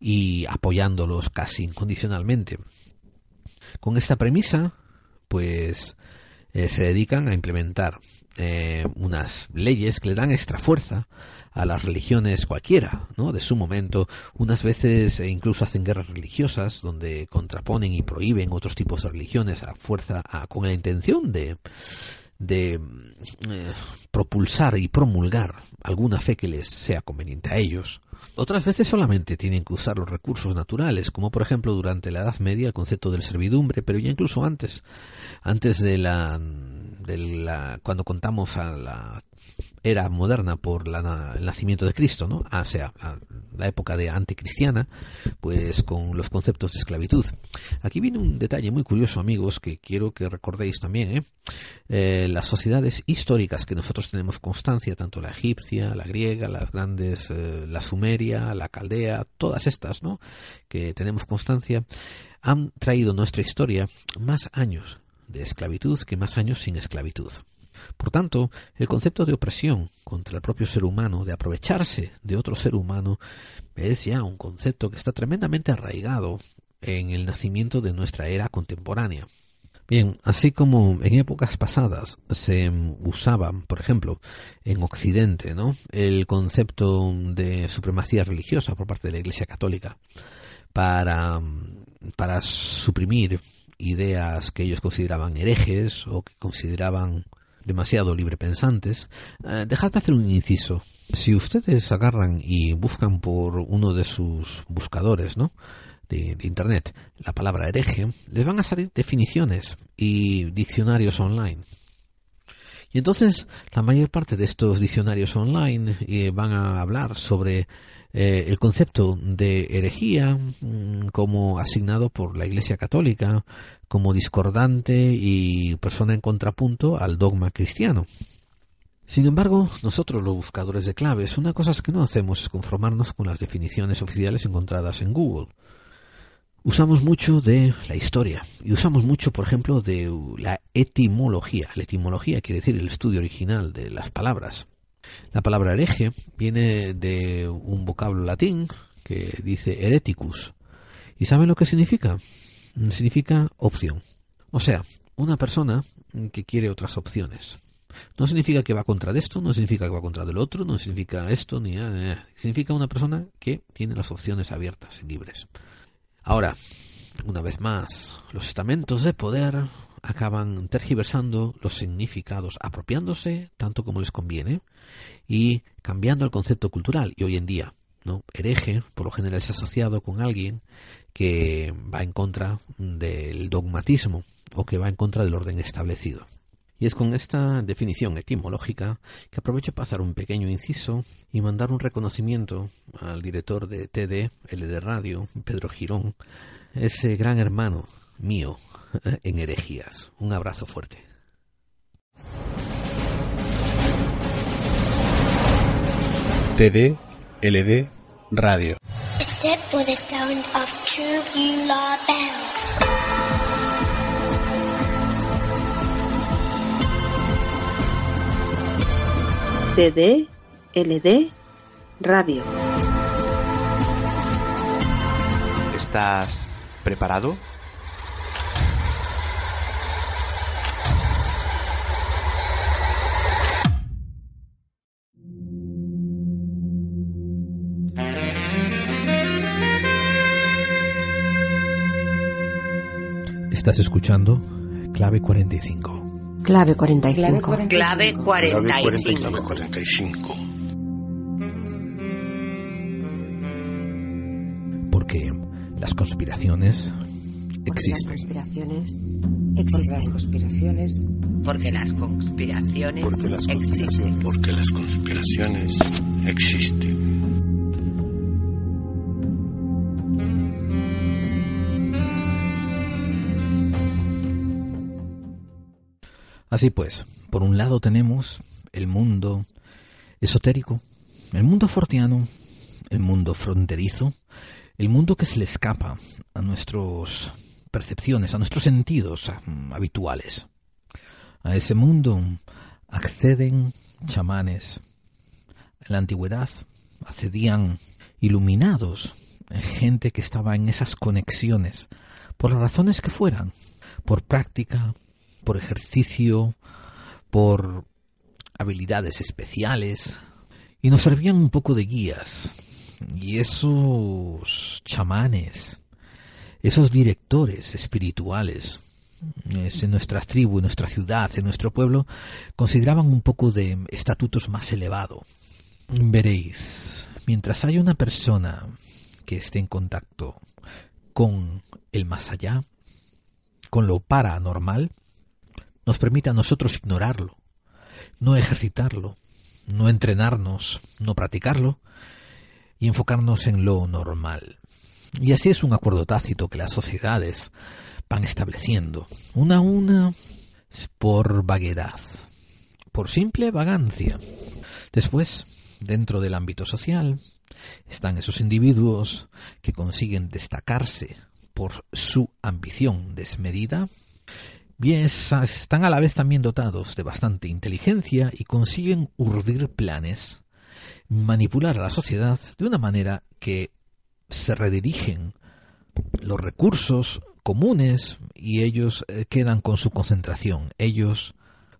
y apoyándolos casi incondicionalmente. Con esta premisa, pues eh, se dedican a implementar eh, unas leyes que le dan extra fuerza a las religiones cualquiera, ¿no? De su momento. Unas veces e incluso hacen guerras religiosas donde contraponen y prohíben otros tipos de religiones a fuerza, con la intención de, de eh, propulsar y promulgar alguna fe que les sea conveniente a ellos. Otras veces solamente tienen que usar los recursos naturales, como por ejemplo durante la Edad Media el concepto de servidumbre, pero ya incluso antes, antes de la, la cuando contamos a la era moderna por el nacimiento de Cristo, ¿no? Ah, o sea, la, época de anticristiana, pues con los conceptos de esclavitud. Aquí viene un detalle muy curioso, amigos, que quiero que recordéis también, ¿eh? eh las sociedades históricas que nosotros tenemos constancia, tanto la egipcia, la griega, las grandes, eh, las sumerias la Caldea, todas estas, ¿no? Que tenemos constancia, han traído nuestra historia más años de esclavitud que más años sin esclavitud. Por tanto, el concepto de opresión contra el propio ser humano, de aprovecharse de otro ser humano, es ya un concepto que está tremendamente arraigado en el nacimiento de nuestra era contemporánea. Bien, así como en épocas pasadas se usaba, por ejemplo, en Occidente, ¿no? el concepto de supremacía religiosa por parte de la Iglesia Católica para, para suprimir ideas que ellos consideraban herejes o que consideraban demasiado librepensantes, eh, dejad de hacer un inciso. Si ustedes agarran y buscan por uno de sus buscadores, ¿no? de, Internet la palabra hereje, les van a salir definiciones y diccionarios online. Y entonces la mayor parte de estos diccionarios online eh, van a hablar sobre eh, el concepto de herejía mm, como asignado por la Iglesia Católica como discordante y persona en contrapunto al dogma cristiano. Sin embargo, nosotros los buscadores de claves, una cosa es que no hacemos es conformarnos con las definiciones oficiales encontradas en Google usamos mucho de la historia y usamos mucho, por ejemplo, de la etimología. La etimología quiere decir el estudio original de las palabras. La palabra hereje viene de un vocablo latín que dice hereticus. ¿Y saben lo que significa? Significa opción. O sea, una persona que quiere otras opciones. No significa que va contra de esto, no significa que va contra del otro, no significa esto ni nada. Significa una persona que tiene las opciones abiertas, y libres. Ahora, una vez más, los estamentos de poder acaban tergiversando los significados, apropiándose tanto como les conviene y cambiando el concepto cultural. Y hoy en día, ¿no? hereje por lo general es asociado con alguien que va en contra del dogmatismo o que va en contra del orden establecido. Y es con esta definición etimológica que aprovecho pasar un pequeño inciso y mandar un reconocimiento al director de TD, LD Radio, Pedro Girón, ese gran hermano mío <laughs> en herejías. Un abrazo fuerte. TD, LD, Radio. DD Radio. ¿Estás preparado? Estás escuchando Clave 45 Clave 45. Clave 45. Clave 45. Porque las conspiraciones existen. Porque las conspiraciones existen. las conspiraciones. Porque las conspiraciones existen. Porque las conspiraciones existen. Así pues, por un lado tenemos el mundo esotérico, el mundo fortiano, el mundo fronterizo, el mundo que se le escapa a nuestras percepciones, a nuestros sentidos mm, habituales. A ese mundo acceden chamanes. En la antigüedad accedían iluminados, eh, gente que estaba en esas conexiones, por las razones que fueran, por práctica, por ejercicio, por habilidades especiales, y nos servían un poco de guías. Y esos chamanes, esos directores espirituales, en nuestra tribu, en nuestra ciudad, en nuestro pueblo, consideraban un poco de estatutos más elevado. Veréis, mientras hay una persona que esté en contacto con el más allá, con lo paranormal, nos permite a nosotros ignorarlo, no ejercitarlo, no entrenarnos, no practicarlo y enfocarnos en lo normal. Y así es un acuerdo tácito que las sociedades van estableciendo, una a una, por vaguedad, por simple vagancia. Después, dentro del ámbito social, están esos individuos que consiguen destacarse por su ambición desmedida, bien están a la vez también dotados de bastante inteligencia y consiguen urdir planes, manipular a la sociedad de una manera que se redirigen los recursos comunes y ellos eh, quedan con su concentración. Ellos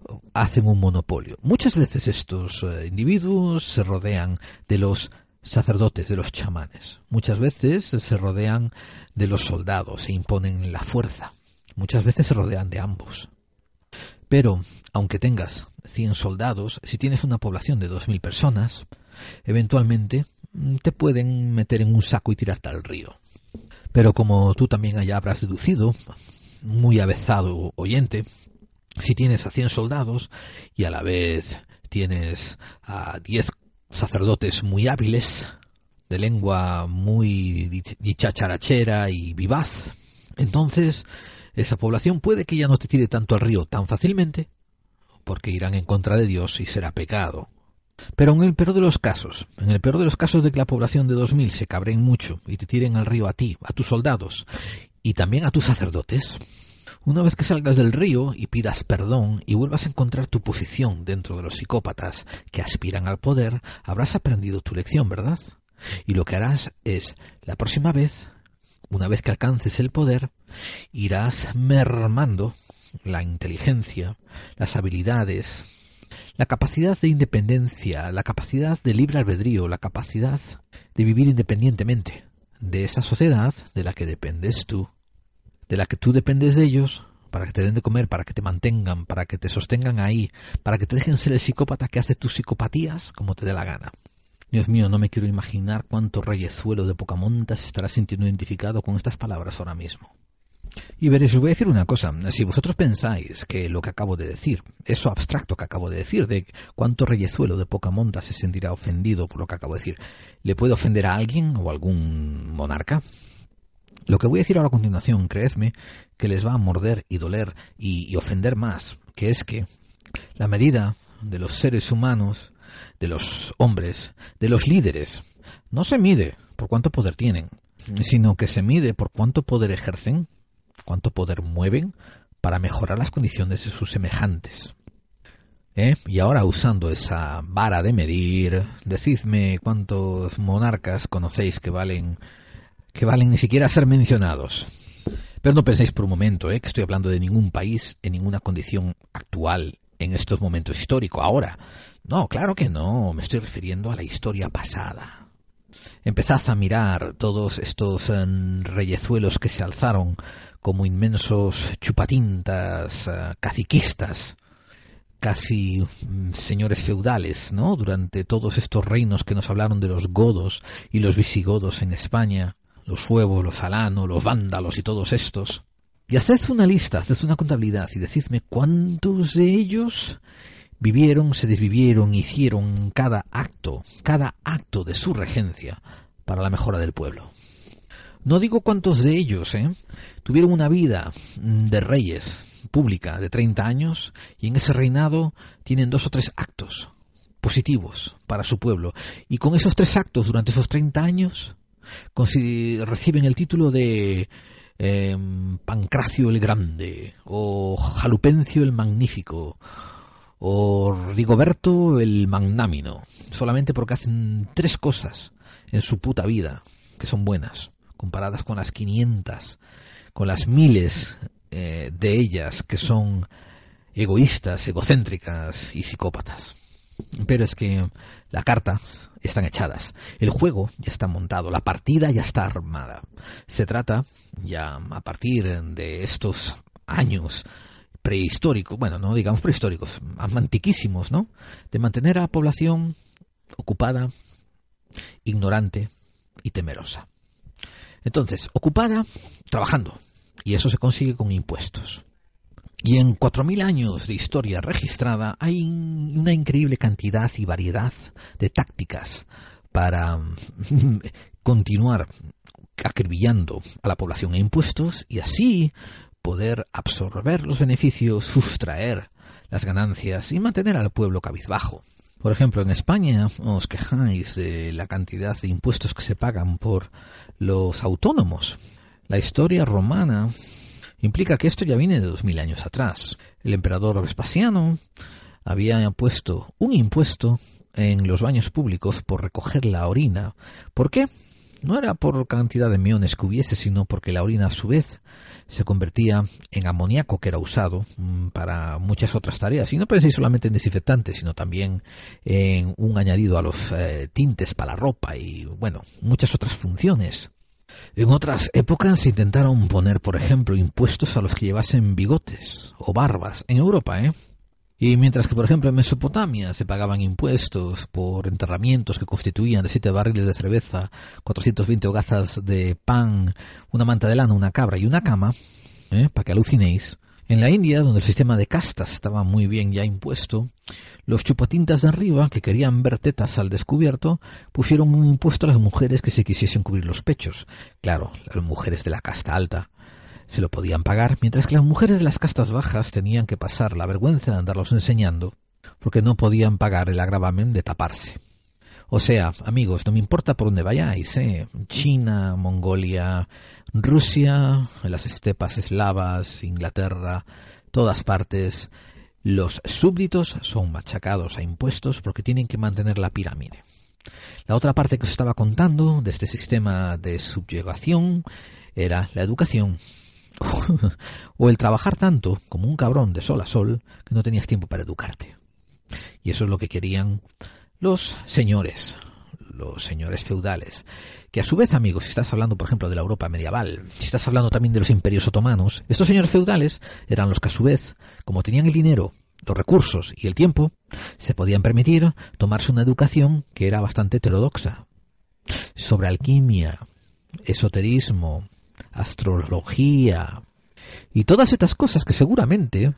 eh, hacen un monopolio. Muchas veces estos eh, individuos se rodean de los sacerdotes, de los chamanes. Muchas veces se rodean de los soldados e imponen la fuerza. Muchas veces se rodean de ambos. Pero, aunque tengas 100 soldados, si tienes una población de 2.000 personas, eventualmente mm, te pueden meter en un saco y tirarte al río. Pero como tú también ya habrás deducido, muy avezado oyente, si tienes a 100 soldados y a la vez tienes a 10 sacerdotes muy hábiles, de lengua muy dichacharachera y vivaz, entonces esa población puede que ya no te tire tanto al río tan fácilmente, porque irán en contra de Dios y será pecado. Pero en el peor de los casos, en el peor de los casos de que la población de 2000 se cabren mucho y te tiren al río a ti, a tus soldados y también a tus sacerdotes, una vez que salgas del río y pidas perdón y vuelvas a encontrar tu posición dentro de los psicópatas que aspiran al poder, habrás aprendido tu lección, ¿verdad? Y lo que harás es, la próxima vez, una vez que alcances el poder, irás mermando la inteligencia, las habilidades, la capacidad de independencia, la capacidad de libre albedrío, la capacidad de vivir independientemente de esa sociedad de la que dependes tú, de la que tú dependes de ellos para que te den de comer, para que te mantengan, para que te sostengan ahí, para que te dejen ser el psicópata que hace tus psicopatías como te dé la gana. Dios mío, no me quiero imaginar cuánto reyezuelo de monta se estará sintiendo identificado con estas palabras ahora mismo. Y veréis, os voy a decir una cosa. Si vosotros pensáis que lo que acabo de decir, eso abstracto que acabo de decir, de cuánto reyezuelo de poca monta se sentirá ofendido por lo que acabo de decir, ¿le puede ofender a alguien o a algún monarca? Lo que voy a decir ahora a continuación, creedme, que les va a morder y doler y ofender más, que es que la medida de los seres humanos de los hombres, de los líderes, no se mide por cuánto poder tienen, sino que se mide por cuánto poder ejercen, cuánto poder mueven para mejorar las condiciones de sus semejantes. ¿Eh? Y ahora usando esa vara de medir, decidme cuántos monarcas conocéis que valen que valen ni siquiera ser mencionados. Pero no penséis por un momento ¿eh? que estoy hablando de ningún país en ninguna condición actual en estos momentos históricos, ahora. No, claro que no, me estoy refiriendo a la historia pasada. Empezad a mirar todos estos eh, reyezuelos que se alzaron como inmensos chupatintas, eh, caciquistas, casi mm, señores feudales, ¿no? Durante todos estos reinos que nos hablaron de los godos y los visigodos en España, los suevos, los alanos, los vándalos y todos estos. Y haced una lista, haced una contabilidad y decidme cuántos de ellos vivieron, se desvivieron, hicieron cada acto, cada acto de su regencia para la mejora del pueblo. No digo cuántos de ellos ¿eh? tuvieron una vida mm, de reyes pública de 30 años y en ese reinado tienen dos o tres actos positivos para su pueblo. Y con esos tres actos durante esos 30 años reciben el título de em, Pancracio el Grande o Jalupencio el Magnífico o Rigoberto el Magnámino, solamente porque hacen tres cosas en su puta vida que son buenas, comparadas con las 500, con las miles eh, de ellas que son egoístas, egocéntricas y psicópatas. Pero es que la carta están echadas, el juego ya está montado, la partida ya está armada. Se trata, ya a partir de estos años prehistórico, bueno, no digamos <laughs> prehistóricos, antiquísimos, ¿no? De mantener a la población ocupada, ignorante y temerosa. Entonces, ocupada, trabajando, y eso se consigue con impuestos. Y en 4.000 años de historia registrada hay una increíble cantidad y variedad de tácticas para mm, <laughs> continuar acribillando a la población a impuestos y así poder absorber los beneficios, sustraer las ganancias y mantener al pueblo cabizbajo. Por ejemplo, en España os quejáis de la cantidad de impuestos que se pagan por los autónomos. La historia romana implica que esto ya viene de dos mil años atrás. El emperador Vespasiano había puesto un impuesto en los baños públicos por recoger la orina. ¿Por qué? No era por cantidad de miones que hubiese, sino porque la orina a su vez se convertía en amoníaco que era usado mm, para muchas otras tareas. Y no penséis solamente en desinfectantes, sino también en un añadido a los eh, tintes para la ropa y, bueno, muchas otras funciones. En otras épocas se intentaron poner, por ejemplo, impuestos a los que llevasen bigotes o barbas en Europa, ¿eh? Y mientras que, por ejemplo, en Mesopotamia se pagaban impuestos por enterramientos que constituían de siete barriles de cerveza, 420 hogazas de pan, una manta de lana, una cabra y una cama, ¿eh? para que alucinéis, en la India, donde el sistema de castas estaba muy bien ya impuesto, los chupatintas de arriba, que querían ver tetas al descubierto, pusieron un impuesto a las mujeres que se quisiesen cubrir los pechos. Claro, las mujeres de la casta alta, se lo podían pagar, mientras que las mujeres de las castas bajas tenían que pasar la vergüenza de andarlos enseñando, porque no podían pagar el agravamen de taparse. O sea, amigos, no me importa por dónde vayáis, ¿eh? China, Mongolia, Rusia, las estepas eslavas, Inglaterra, todas partes, los súbditos son machacados a impuestos porque tienen que mantener la pirámide. La otra parte que os estaba contando de este sistema de subyugación era la educación. <laughs> o el trabajar tanto como un cabrón de sol a sol que no tenías tiempo para educarte. Y eso es lo que querían los señores, los señores feudales, que a su vez, amigos, si estás hablando, por ejemplo, de la Europa medieval, si estás hablando también de los imperios otomanos, estos señores feudales eran los que a su vez, como tenían el dinero, los recursos y el tiempo, se podían permitir tomarse una educación que era bastante heterodoxa, sobre alquimia, esoterismo, astrología y todas estas cosas que seguramente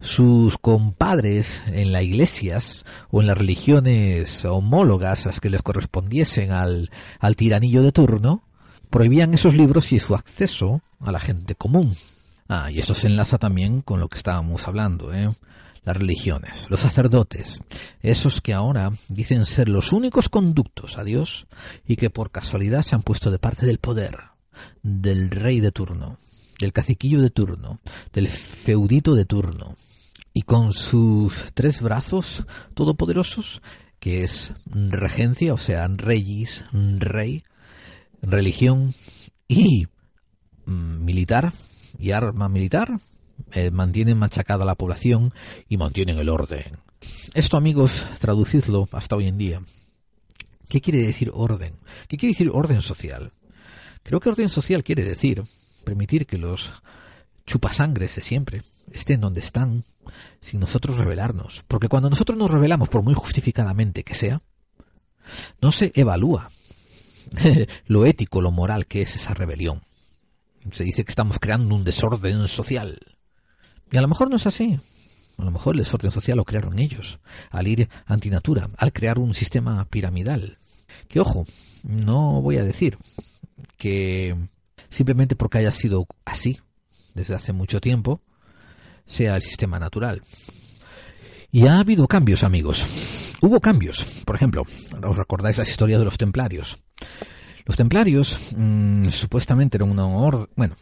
sus compadres en las iglesias o en las religiones homólogas las que les correspondiesen al, al tiranillo de turno prohibían esos libros y su acceso a la gente común. Ah, y eso se enlaza también con lo que estábamos hablando, ¿eh? las religiones, los sacerdotes, esos que ahora dicen ser los únicos conductos a Dios y que por casualidad se han puesto de parte del poder del rey de turno, del caciquillo de turno, del feudito de turno. Y con sus tres brazos todopoderosos, que es regencia, o sea, reyes, rey, religión y mm, militar y arma militar, eh, mantienen machacada la población y mantienen el orden. Esto, amigos, traducidlo hasta hoy en día. ¿Qué quiere decir orden? ¿Qué quiere decir orden social? Creo que orden social quiere decir permitir que los chupasangres de siempre estén donde están sin nosotros revelarnos. Porque cuando nosotros nos rebelamos, por muy justificadamente que sea, no se evalúa <laughs> lo ético, lo moral que es esa rebelión. Se dice que estamos creando un desorden social. Y a lo mejor no es así. A lo mejor el desorden social lo crearon ellos, al ir antinatura, al crear un sistema piramidal. Que ojo, no voy a decir que simplemente porque haya sido así desde hace mucho tiempo, sea el sistema natural. Y ha habido cambios, amigos. Hubo cambios. Por ejemplo, os recordáis las historias de los templarios. Los templarios mm, supuestamente eran una orden, bueno,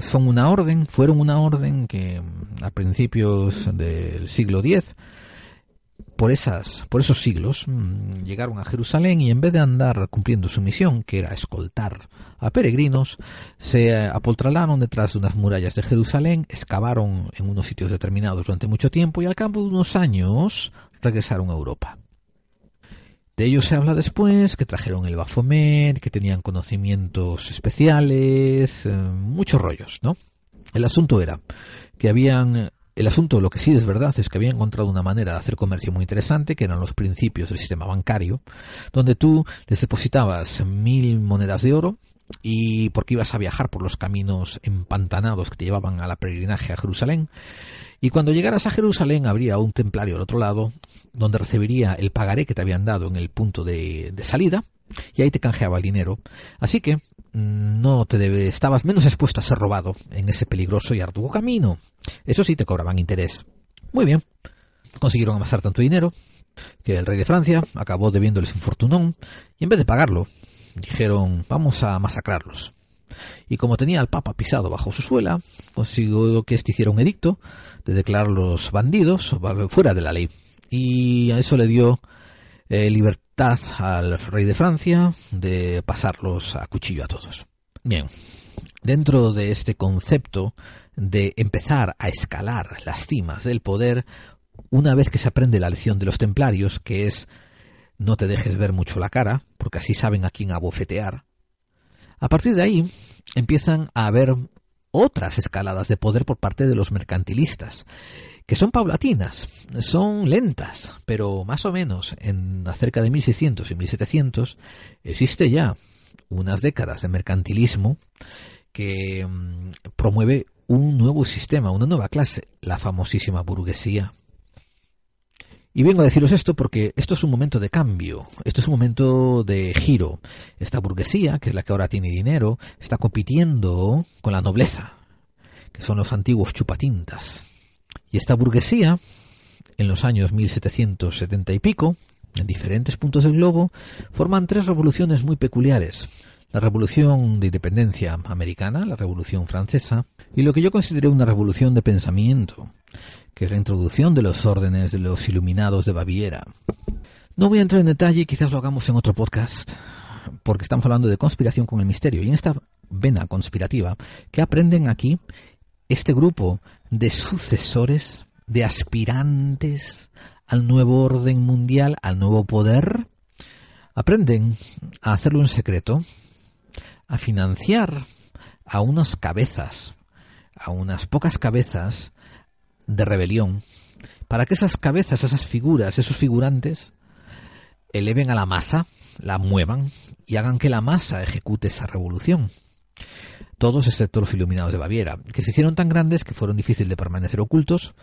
son una orden, fueron una orden que a principios del siglo X por esas, por esos siglos, mm, llegaron a Jerusalén y en vez de andar cumpliendo su misión, que era escoltar a peregrinos, se apoltralaron detrás de unas murallas de Jerusalén, excavaron en unos sitios determinados durante mucho tiempo y al cabo de unos años regresaron a Europa. De ellos se habla después, que trajeron el bafomer que tenían conocimientos especiales, eh, muchos rollos, ¿no? El asunto era que habían el asunto, lo que sí es verdad, es que había encontrado una manera de hacer comercio muy interesante, que eran los principios del sistema bancario, donde tú les depositabas mil monedas de oro y porque ibas a viajar por los caminos empantanados que te llevaban a la peregrinaje a Jerusalén, y cuando llegaras a Jerusalén habría un templario al otro lado, donde recibiría el pagaré que te habían dado en el punto de, de salida, y ahí te canjeaba el dinero. Así que mm, no te debe, estabas menos expuesto a ser robado en ese peligroso y arduo camino. Eso sí, te cobraban interés. Muy bien. Consiguieron amasar tanto dinero que el rey de Francia acabó debiéndoles un fortunón y en vez de pagarlo, dijeron vamos a masacrarlos. Y como tenía al Papa pisado bajo su suela, consiguió que éste hiciera un edicto de declararlos bandidos fuera de la ley. Y a eso le dio eh, libertad al rey de Francia de pasarlos a cuchillo a todos. Bien, dentro de este concepto de empezar a escalar las cimas del poder una vez que se aprende la lección de los templarios, que es no te dejes ver mucho la cara, porque así saben a quién abofetear. A partir de ahí empiezan a haber otras escaladas de poder por parte de los mercantilistas, que son paulatinas, son lentas, pero más o menos en cerca de 1600 y 1700 existe ya unas décadas de mercantilismo que mm, promueve un nuevo sistema, una nueva clase, la famosísima burguesía. Y vengo a deciros esto porque esto es un momento de cambio, esto es un momento de giro. Esta burguesía, que es la que ahora tiene dinero, está compitiendo con la nobleza, que son los antiguos chupatintas. Y esta burguesía, en los años 1770 y pico, en diferentes puntos del globo, forman tres revoluciones muy peculiares la revolución de independencia americana, la revolución francesa, y lo que yo consideré una revolución de pensamiento, que es la introducción de los órdenes de los iluminados de Baviera. No voy a entrar en detalle, quizás lo hagamos en otro podcast, porque estamos hablando de conspiración con el misterio, y en esta vena conspirativa que aprenden aquí este grupo de sucesores, de aspirantes al nuevo orden mundial, al nuevo poder, aprenden a hacerlo en secreto, a financiar a unas cabezas, a unas pocas cabezas de rebelión, para que esas cabezas, esas figuras, esos figurantes, eleven a la masa, la muevan y hagan que la masa ejecute esa revolución. Todos excepto los iluminados de Baviera, que se hicieron tan grandes que fueron difíciles de permanecer ocultos,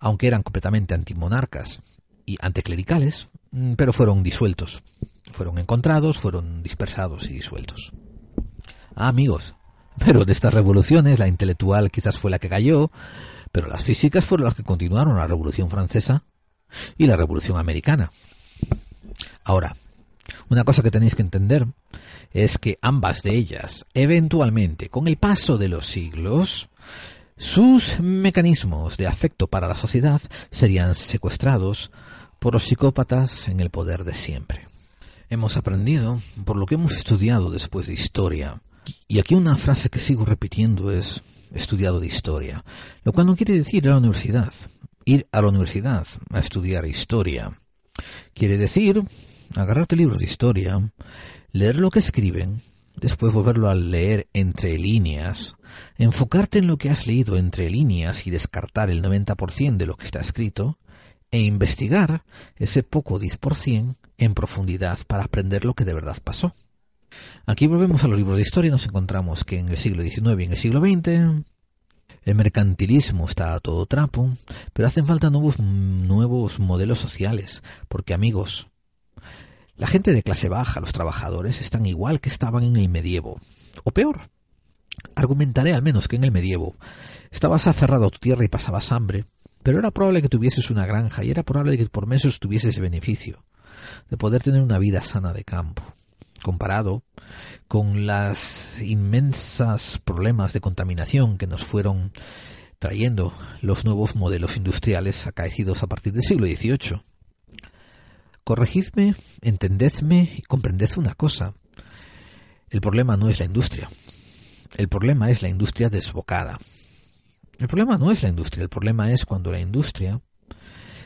aunque eran completamente antimonarcas y anticlericales, mm, pero fueron disueltos. Fueron encontrados, fueron dispersados y disueltos. Ah, amigos. Pero de estas revoluciones, la intelectual quizás fue la que cayó, pero las físicas fueron las que continuaron la Revolución Francesa y la Revolución Americana. Ahora, una cosa que tenéis que entender es que ambas de ellas, eventualmente, con el paso de los siglos, sus mecanismos de afecto para la sociedad serían secuestrados por los psicópatas en el poder de siempre. Hemos aprendido, por lo que hemos estudiado después de historia, y aquí una frase que sigo repitiendo es, estudiado de historia, lo cual no quiere decir ir a la universidad, ir a la universidad a estudiar historia. Quiere decir agarrarte libros de historia, leer lo que escriben, después volverlo a leer entre líneas, enfocarte en lo que has leído entre líneas y descartar el 90% de lo que está escrito, e investigar ese poco 10% en profundidad para aprender lo que de verdad pasó. Aquí volvemos a los libros de historia y nos encontramos que en el siglo XIX y en el siglo XX el mercantilismo está a todo trapo, pero hacen falta nuevos, nuevos modelos sociales, porque amigos, la gente de clase baja, los trabajadores, están igual que estaban en el medievo, o peor. Argumentaré al menos que en el medievo estabas aferrado a tu tierra y pasabas hambre, pero era probable que tuvieses una granja y era probable que por meses tuvieses beneficio de poder tener una vida sana de campo comparado con las inmensas problemas de contaminación que nos fueron trayendo los nuevos modelos industriales acaecidos a partir del siglo XVIII. Corregidme, entendedme y comprended una cosa. El problema no es la industria. El problema es la industria desbocada. El problema no es la industria. El problema es cuando la industria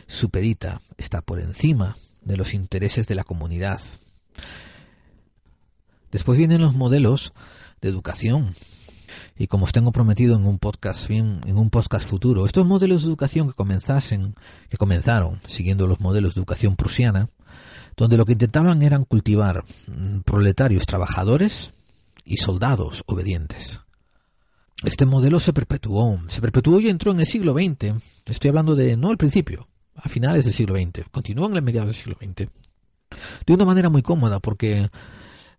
supedita, está por encima de los intereses de la comunidad, Después vienen los modelos de educación. Y como os tengo prometido en un podcast en un podcast futuro, estos modelos de educación que comenzasen, que comenzaron siguiendo los modelos de educación prusiana, donde lo que intentaban eran cultivar mm, proletarios trabajadores y soldados obedientes. Este modelo se perpetuó, se perpetuó y entró en el siglo XX. Estoy hablando de no al principio, a finales del siglo XX, continuó en la mediados del siglo XX. De una manera muy cómoda, porque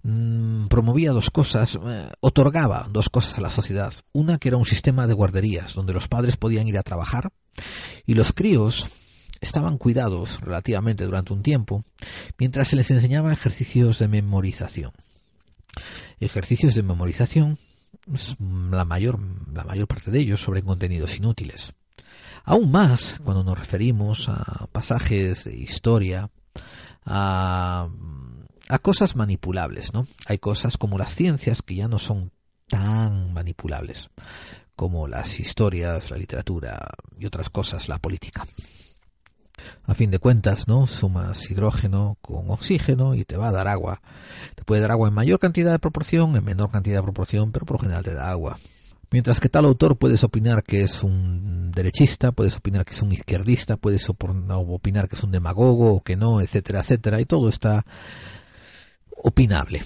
Mm, promovía dos cosas, eh, otorgaba dos cosas a la sociedad. Una que era un sistema de guarderías, donde los padres podían ir a trabajar y los críos estaban cuidados relativamente durante un tiempo, mientras se les enseñaba ejercicios de memorización. Ejercicios de memorización, pues, la mayor, la mayor parte de ellos sobre contenidos inútiles. Aún más cuando nos referimos a pasajes de historia, a a cosas manipulables, ¿no? Hay cosas como las ciencias que ya no son tan manipulables como las historias, la literatura y otras cosas, la política. A fin de cuentas, ¿no? Sumas hidrógeno con oxígeno y te va a dar agua. Te puede dar agua en mayor cantidad de proporción, en menor cantidad de proporción, pero por lo general te da agua. Mientras que tal autor puedes opinar que es un derechista, puedes opinar que es un izquierdista, puedes opinar que es un demagogo o que no, etcétera, etcétera. Y todo está opinable.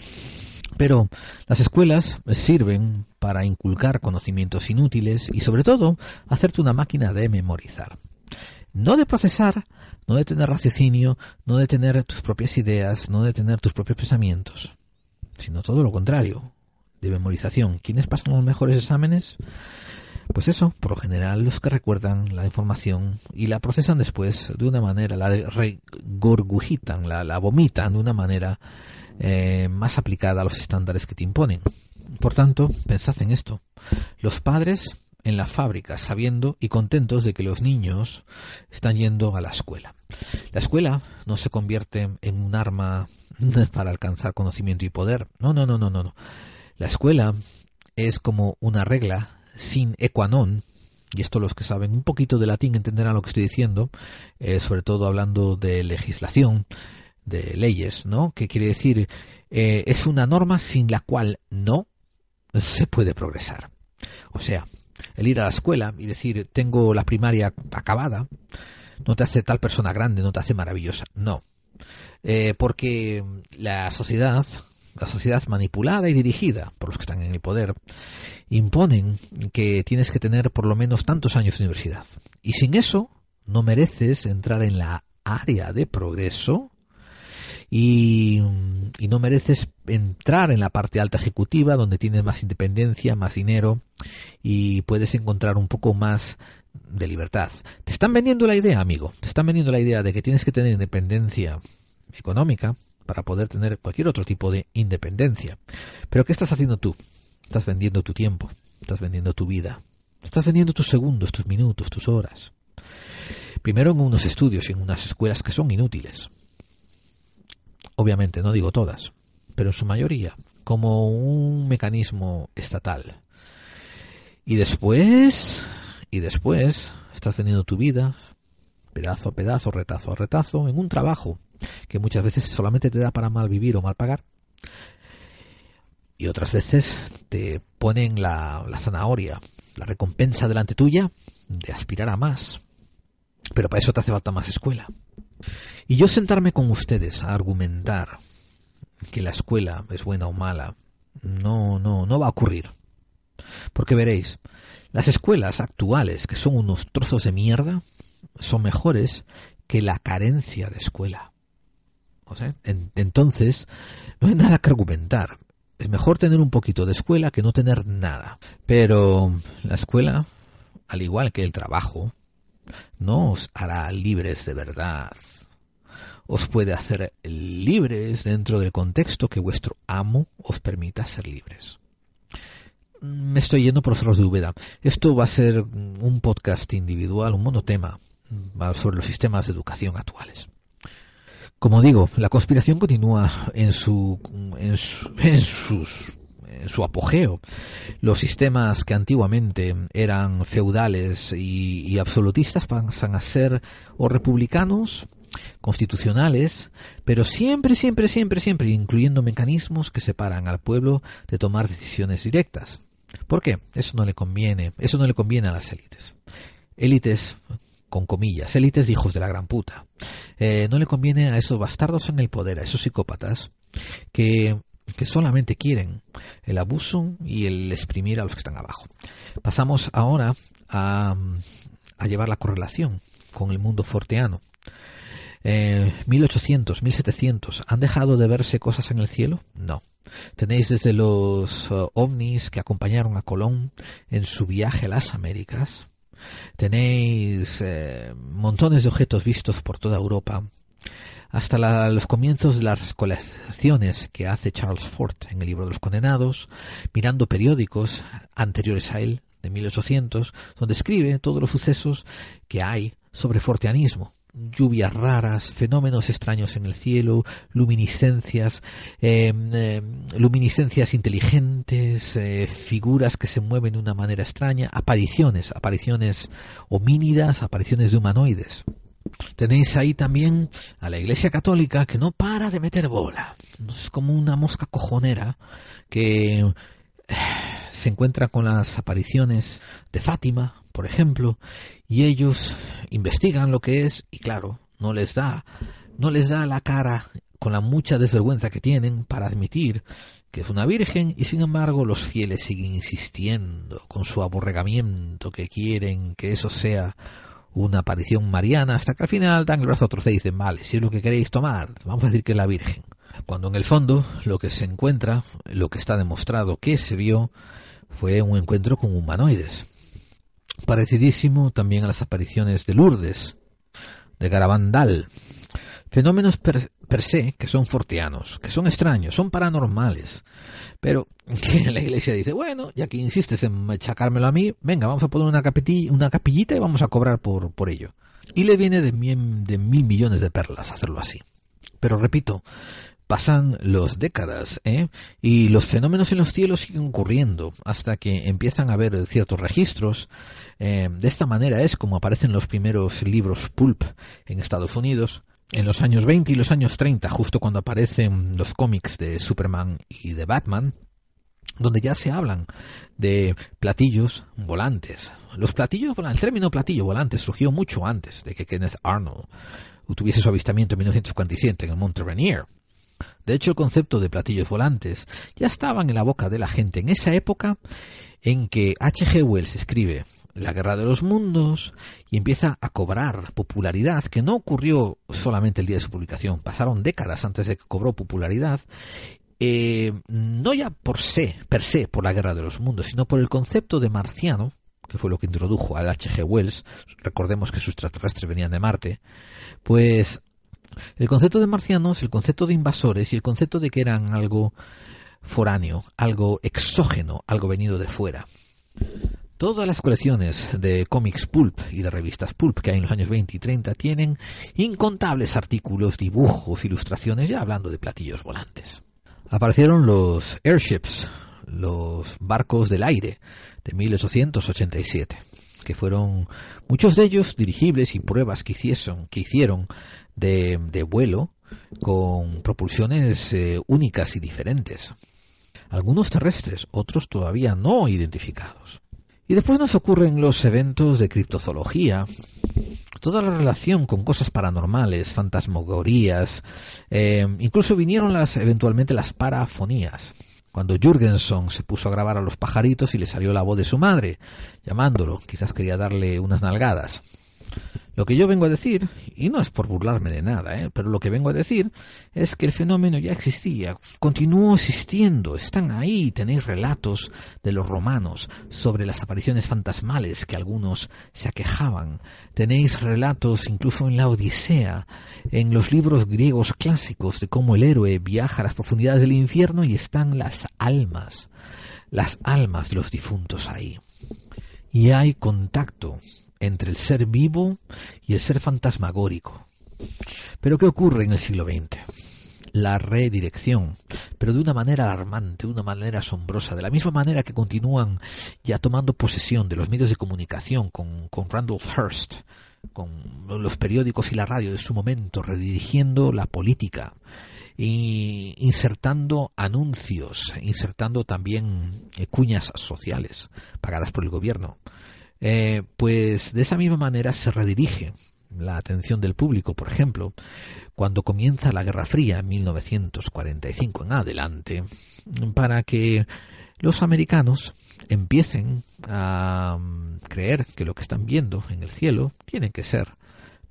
Pero las escuelas sirven para inculcar conocimientos inútiles y sobre todo hacerte una máquina de memorizar. No de procesar, no de tener raciocinio, no de tener tus propias ideas, no de tener tus propios pensamientos, sino todo lo contrario, de memorización. ¿Quiénes pasan los mejores exámenes? Pues eso, por lo general, los que recuerdan la información y la procesan después de una manera, la regurgitan, la vomitan de una manera eh, más aplicada a los estándares que te imponen. Por tanto, pensad en esto. Los padres en la fábrica, sabiendo y contentos de que los niños están yendo a la escuela. La escuela no se convierte en un arma <laughs> para alcanzar conocimiento y poder. No, no, no, no, no. La escuela es como una regla sin non, y esto los que saben un poquito de latín entenderán lo que estoy diciendo, eh, sobre todo hablando de legislación, de leyes, ¿no? Que quiere decir, eh, es una norma sin la cual no se puede progresar. O sea, el ir a la escuela y decir, tengo la primaria acabada, no te hace tal persona grande, no te hace maravillosa. No. Eh, porque la sociedad, la sociedad manipulada y dirigida por los que están en el poder, imponen que tienes que tener por lo menos tantos años de universidad. Y sin eso, no mereces entrar en la área de progreso Mm, y, no mereces entrar en la parte alta ejecutiva donde tienes más independencia, más dinero y puedes encontrar un poco más de libertad. Te están vendiendo la idea, amigo, te están vendiendo la idea de que tienes que tener independencia económica para poder tener cualquier otro tipo de independencia. Pero ¿qué estás haciendo tú? Estás vendiendo tu tiempo, estás vendiendo tu vida, estás vendiendo tus segundos, tus minutos, tus horas. Primero en unos estudios y en unas escuelas que son inútiles obviamente no digo todas, pero en su mayoría, como un mecanismo estatal. Y después, y después, estás teniendo tu vida, pedazo a pedazo, retazo a retazo, en un trabajo que muchas veces solamente te da para mal vivir o mal pagar. Y otras veces te ponen la, la zanahoria, la recompensa delante tuya de aspirar a más. Pero para eso te hace falta más escuela. Y yo sentarme con ustedes a argumentar que la escuela es buena o mala, no, no, no va a ocurrir. Porque veréis, las escuelas actuales, que son unos trozos de mierda, son mejores que la carencia de escuela. entonces, no hay nada que argumentar. Es mejor tener un poquito de escuela que no tener nada. Pero la escuela, al igual que el trabajo, no os hará libres de verdad os puede hacer libres dentro del contexto que vuestro amo os permita ser libres. Me estoy yendo por cerros de Úbeda. Esto va a ser un podcast individual, un monotema sobre los sistemas de educación actuales. Como digo, la conspiración continúa en su, en, su, apogeo. Los sistemas que antiguamente eran feudales y absolutistas pasan a ser o republicanos constitucionales, pero siempre, siempre, siempre, siempre incluyendo mecanismos que separan al pueblo de tomar decisiones directas. ¿Por qué? Eso no le conviene, eso no le conviene a las élites. Élites con comillas, élites hijos de la gran puta. Eh, no le conviene a esos bastardos en el poder, a esos psicópatas, que, que solamente quieren el abuso y el exprimir a los que están abajo. Pasamos ahora a, a llevar la correlación con el mundo forteano. 1800, eh, 1700, ¿han dejado de verse cosas en el cielo? No. Tenéis desde los eh, ovnis que acompañaron a Colón en su viaje a las Américas. Tenéis eh, montones de objetos vistos por toda Europa, hasta los comienzos de las colecciones que hace Charles Ford en el libro de los condenados, mirando periódicos anteriores a él, de 1800, donde escribe todos los sucesos que hay sobre forteanismo lluvias raras, fenómenos extraños en el cielo, luminiscencias, em, em, luminiscencias inteligentes, eh, figuras que se mueven de una manera extraña, apariciones, apariciones homínidas, apariciones de humanoides. Tenéis ahí también a la Iglesia Católica que no para de meter bola. Es como una mosca cojonera que eh, se encuentra con las apariciones de Fátima, por ejemplo, y ellos investigan lo que es y claro, no les da, no les da la cara con la mucha desvergüenza que tienen para admitir que es una virgen y sin embargo los fieles siguen insistiendo con su aborregamiento que quieren que eso sea una aparición mariana hasta que al final dan el brazo a otros y dicen, vale, si es lo que queréis tomar, vamos a decir que es la virgen. Cuando en el fondo lo que se encuentra, lo que está demostrado que se vio, fue un encuentro con humanoides parecidísimo también a las apariciones de Lourdes, de Garabandal, fenómenos per, se que son fortianos, que son extraños, son paranormales, pero <laughs> que la iglesia dice, bueno, ya que insistes en machacármelo a mí, venga, vamos a poner una, una capillita y vamos a cobrar por, por ello. Y le viene de, de mil millones de perlas hacerlo así. Pero repito, Pasan los décadas ¿eh? y los fenómenos en los cielos siguen ocurriendo hasta que empiezan a haber ciertos registros. Eh, de esta manera es como aparecen los primeros libros pulp en Estados Unidos en los años 20 y los años 30, justo cuando aparecen los cómics de Superman y de Batman, donde ya se hablan de platillos volantes. Los platillos el término platillo volante surgió mucho antes de que Kenneth Arnold tuviese su avistamiento en 1947 en el Mount Rainier. De hecho, el concepto de platillos volantes ya estaba en la boca de la gente en esa época en que H.G. Wells escribe La Guerra de los Mundos y empieza a cobrar popularidad, que no ocurrió solamente el día de su publicación, pasaron décadas antes de que cobró popularidad, eh, no ya por sé, per se, por la Guerra de los Mundos, sino por el concepto de marciano, que fue lo que introdujo al H.G. Wells, recordemos que sus extraterrestres venían de Marte, pues el concepto de marcianos, el concepto de invasores y el concepto de que eran algo foráneo, algo exógeno, algo venido de fuera. Todas las colecciones de cómics pulp y de revistas pulp que hay en los años 20 y 30 tienen incontables artículos, dibujos, ilustraciones, ya hablando de platillos volantes. Aparecieron los airships, los barcos del aire, de 1887, que fueron muchos de ellos dirigibles y pruebas que hicieron, que hicieron de, vuelo con propulsiones eh, únicas y diferentes. Algunos terrestres, otros todavía no identificados. Y después nos ocurren los eventos de criptozoología, toda la relación con cosas paranormales, fantasmagorías, eh, incluso vinieron las eventualmente las parafonías. Cuando Jürgenson se puso a grabar a los pajaritos y le salió la voz de su madre, llamándolo, quizás quería darle unas nalgadas. Lo que yo vengo a decir, y no es por burlarme de nada, ¿eh? pero lo que vengo a decir es que el fenómeno ya existía, continuó existiendo, están ahí, tenéis relatos de los romanos sobre las apariciones fantasmales que algunos se aquejaban, tenéis relatos incluso en la Odisea, en los libros griegos clásicos de cómo el héroe viaja a las profundidades del infierno y están las almas, las almas de los difuntos ahí. Y hay contacto entre el ser vivo y el ser fantasmagórico. Pero ¿qué ocurre en el siglo XX? La redirección, pero de una manera alarmante, de una manera asombrosa, de la misma manera que continúan ya tomando posesión de los medios de comunicación con, Randolph Hearst, con los periódicos y la radio de su momento, redirigiendo la política, y insertando anuncios, insertando también cuñas sociales pagadas por el gobierno, eh, pues de esa misma manera se redirige la atención del público, por ejemplo, cuando comienza la Guerra Fría en 1945 en adelante, para que los americanos empiecen a mm, creer que lo que están viendo en el cielo tienen que ser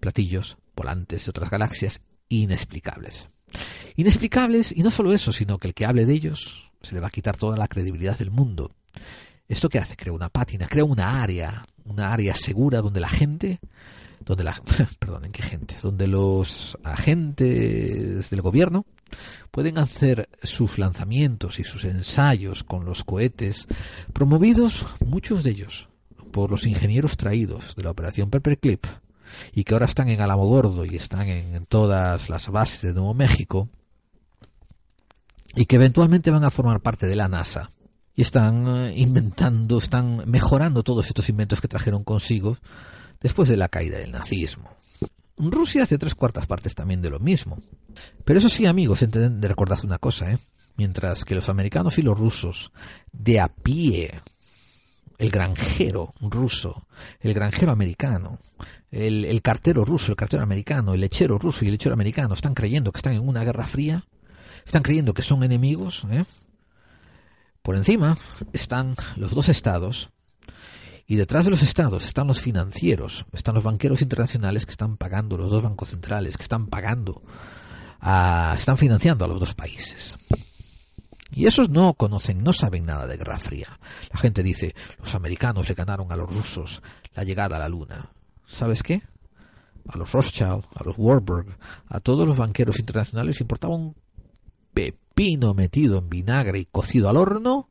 platillos volantes de otras galaxias inexplicables. Inexplicables, y no solo eso, sino que el que hable de ellos se le va a quitar toda la credibilidad del mundo ¿Esto qué hace? Crea una pátina, crea una área, una área segura donde la gente, donde la, <laughs> perdón, ¿en qué gente? Donde los agentes del gobierno pueden hacer sus lanzamientos y sus ensayos con los cohetes promovidos, muchos de ellos, por los ingenieros traídos de la operación Clip y que ahora están en Alamogordo y están en todas las bases de Nuevo México y que eventualmente van a formar parte de la NASA y están eh, inventando, están mejorando todos estos inventos que trajeron consigo después de la caída del nazismo. Rusia hace tres cuartas partes también de lo mismo. Pero eso sí, amigos, de recordad una cosa, ¿eh? Mientras que los americanos y los rusos de a pie, el granjero ruso, el granjero americano, el, el cartero ruso, el cartero americano, el lechero ruso y el lechero americano están creyendo que están en una guerra fría, están creyendo que son enemigos, ¿eh? Por encima están los dos estados y detrás de los estados están los financieros, están los banqueros internacionales que están pagando, los dos bancos centrales que están pagando, están financiando a los dos países. Y esos no conocen, no saben nada de Guerra Fría. La gente dice, los americanos le ganaron a los rusos la llegada a la luna. ¿Sabes qué? A los Rothschild, a los Warburg, a todos los banqueros internacionales importaba pep pino metido en vinagre y cocido al horno,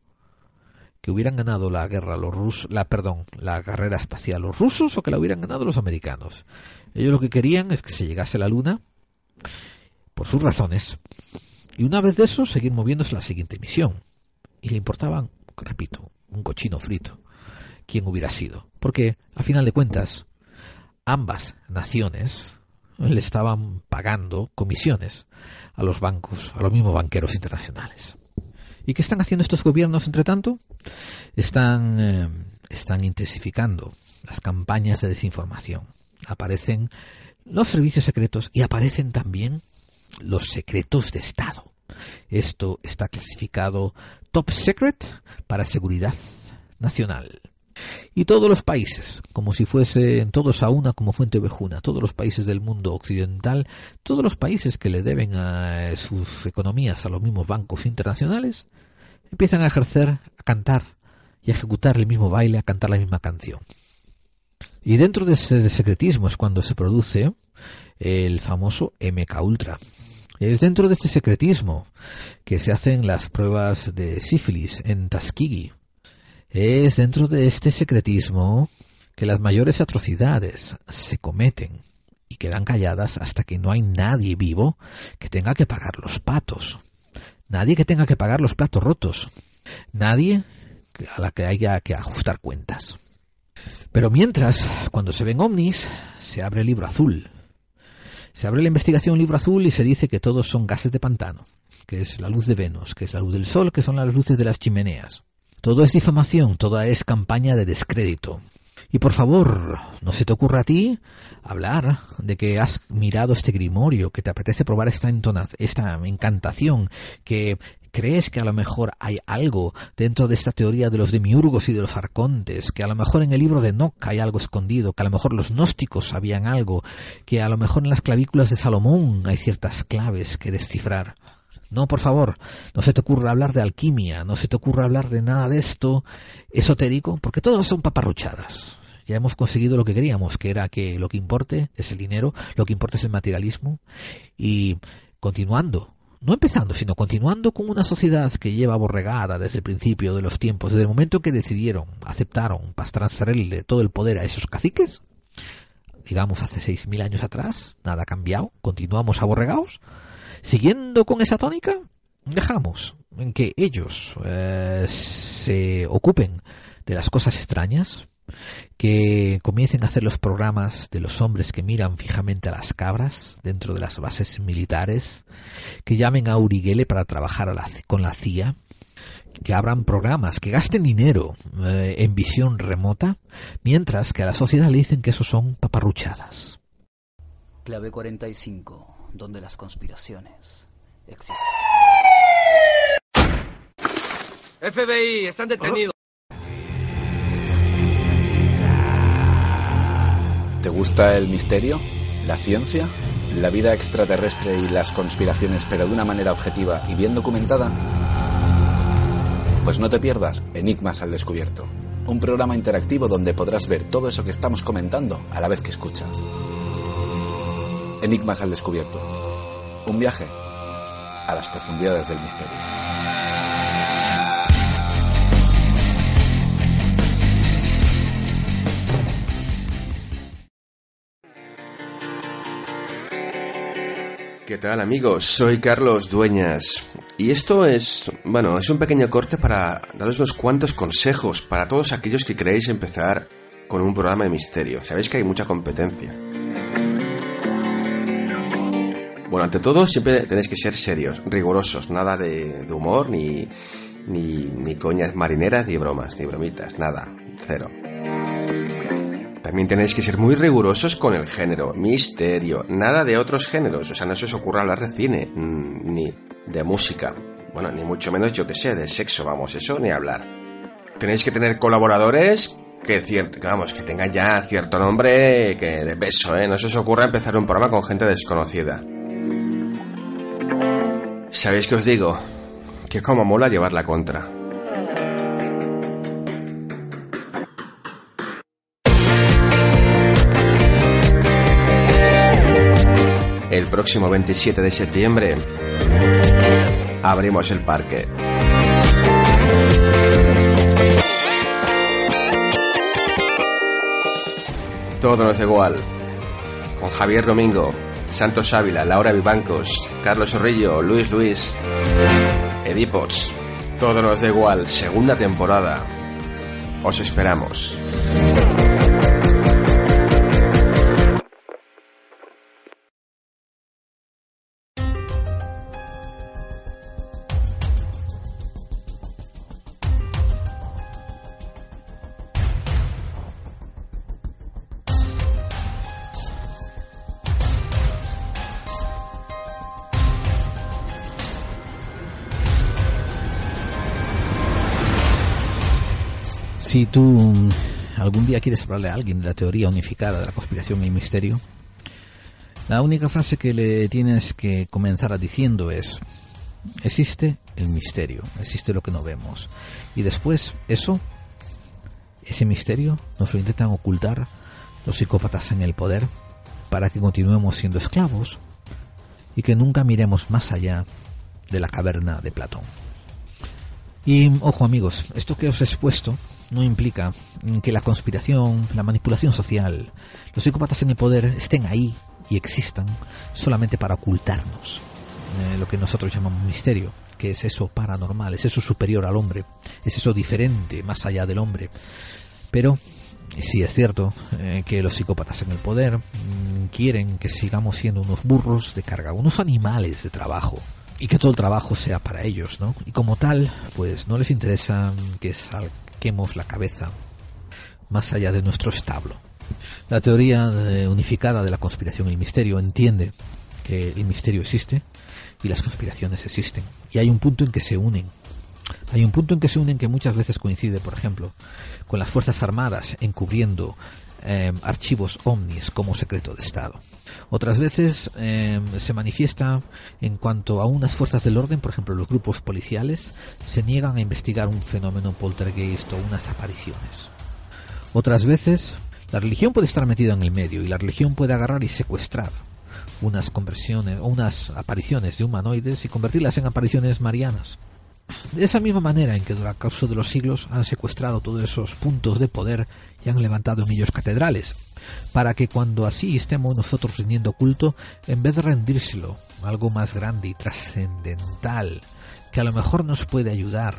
que hubieran ganado la guerra los rusos, la perdón, la carrera espacial los rusos o que la hubieran ganado los americanos. Ellos lo que querían es que se llegase a la luna por sus razones. Y una vez de eso, seguir moviéndose a la siguiente misión. Y le importaban, repito, un cochino frito, quién hubiera sido. Porque, a final de cuentas, ambas naciones le estaban pagando comisiones a los bancos, a los mismos banqueros internacionales. ¿Y qué están haciendo estos gobiernos, entre tanto? Están, eh, están intensificando las campañas de desinformación. Aparecen los servicios secretos y aparecen también los secretos de Estado. Esto está clasificado top secret para seguridad nacional. Y todos los países, como si fuesen todos a una como fuente Bejuna, todos los países del mundo occidental, todos los países que le deben a sus economías a los mismos bancos internacionales, empiezan a ejercer, a cantar y a ejecutar el mismo baile, a cantar la misma canción. Y dentro de ese secretismo es cuando se produce el famoso MK Ultra. Es dentro de este secretismo que se hacen las pruebas de sífilis en Tuskegee es dentro de este secretismo que las mayores atrocidades se cometen y quedan calladas hasta que no hay nadie vivo que tenga que pagar los patos. Nadie que tenga que pagar los platos rotos. Nadie a la que haya que ajustar cuentas. Pero mientras, cuando se ven ovnis, se abre el libro azul. Se abre la investigación libro azul y se dice que todos son gases de pantano, que es la luz de Venus, que es la luz del Sol, que son las luces de las chimeneas. Todo es difamación, toda es campaña de descrédito. Y por favor, no se te ocurra a ti hablar de que has mirado este grimorio, que te apetece probar esta, encantación, que crees que a lo mejor hay algo dentro de esta teoría de los demiurgos y de los arcontes, que a lo mejor en el libro de Noca hay algo escondido, que a lo mejor los gnósticos sabían algo, que a lo mejor en las clavículas de Salomón hay ciertas claves que descifrar. No, por favor, no se te ocurra hablar de alquimia, no se te ocurra hablar de nada de esto esotérico, porque todos son paparruchadas. Ya hemos conseguido lo que queríamos, que era que lo que importe es el dinero, lo que importa es el materialismo, y continuando, no empezando, sino continuando con una sociedad que lleva borregada desde el principio de los tiempos, desde el momento que decidieron, aceptaron, para transferirle todo el poder a esos caciques, digamos hace 6.000 años atrás, nada ha cambiado, continuamos aborregados, Siguiendo con esa tónica, dejamos en que ellos eh, se ocupen de las cosas extrañas, que comiencen a hacer los programas de los hombres que miran fijamente a las cabras dentro de las bases militares, que llamen a Uriguele para trabajar con la CIA, que abran programas, que gasten dinero eh, en visión remota, mientras que a la sociedad le dicen que eso son paparruchadas. Clave 45 donde las conspiraciones existen. FBI, están detenidos. ¿Te gusta el misterio? ¿La ciencia? ¿La vida extraterrestre y las conspiraciones, pero de una manera objetiva y bien documentada? Pues no te pierdas Enigmas al Descubierto, un programa interactivo donde podrás ver todo eso que estamos comentando a la vez que escuchas. Enigmas al descubierto. Un viaje a las profundidades del misterio. ¿Qué tal amigos? Soy Carlos Dueñas. Y esto es, bueno, es un pequeño corte para daros unos cuantos consejos para todos aquellos que queréis empezar con un programa de misterio. Sabéis que hay mucha competencia. Bueno, ante todo, siempre tenéis que ser serios, rigurosos, nada de, humor, ni, ni, coñas marineras, ni bromas, ni bromitas, nada, cero. También tenéis que ser muy rigurosos con el género, misterio, nada de otros géneros, o sea, no se os ocurra hablar de cine, mm, ni de música, bueno, ni mucho menos yo que sé, de sexo, vamos, eso ni hablar. Tenéis que tener colaboradores que vamos, que tengan ya cierto nombre, que de beso, ¿eh? No se os ocurra empezar un programa con gente desconocida. ¿Sabéis qué os digo? Que es como mola llevar la contra. El próximo 27 de septiembre abrimos el parque. Todo nos es igual. Con Javier Domingo. Santos Ávila, Laura Vivancos, Carlos Orrillo, Luis Luis, Edipots, todos nos da igual, segunda temporada. Os esperamos. si tú mm, algún día quieres hablarle a alguien de la teoría unificada de la conspiración y el misterio, la única frase que le tienes que comenzar diciendo es, existe el misterio, existe lo que no vemos. Y después eso, ese misterio, nos lo intentan ocultar los psicópatas en el poder para que continuemos siendo esclavos y que nunca miremos más allá de la caverna de Platón. Y ojo amigos, esto que os he expuesto no implica que la conspiración, la manipulación social, los psicópatas en el poder estén ahí y existan solamente para ocultarnos eh, lo que nosotros llamamos misterio, que es eso paranormal, es eso superior al hombre, es eso diferente más allá del hombre. Pero sí es cierto eh, que los psicópatas en el poder mm, quieren que sigamos siendo unos burros de carga, unos animales de trabajo y que todo el trabajo sea para ellos, ¿no? Y como tal, pues no les interesa que salga la cabeza más allá de nuestro establo. La teoría eh, unificada de la conspiración y el misterio entiende que el misterio existe y las conspiraciones existen. Y hay un punto en que se unen. Hay un punto en que se unen que muchas veces coincide, por ejemplo, con las Fuerzas Armadas encubriendo Em, archivos ovnis como secreto de Estado. Otras veces em, se manifiesta en cuanto a unas fuerzas del orden, por ejemplo los grupos policiales, se niegan a investigar un fenómeno poltergeist o unas apariciones. Otras veces la religión puede estar metida en el medio y la religión puede agarrar y secuestrar unas conversiones o unas apariciones de humanoides y convertirlas en apariciones marianas. De esa misma manera en que durante de los siglos han secuestrado todos esos puntos de poder y han levantado en ellos catedrales, para que cuando así estemos nosotros rindiendo culto, en vez de rendírselo algo más grande y trascendental, que a lo mejor nos puede ayudar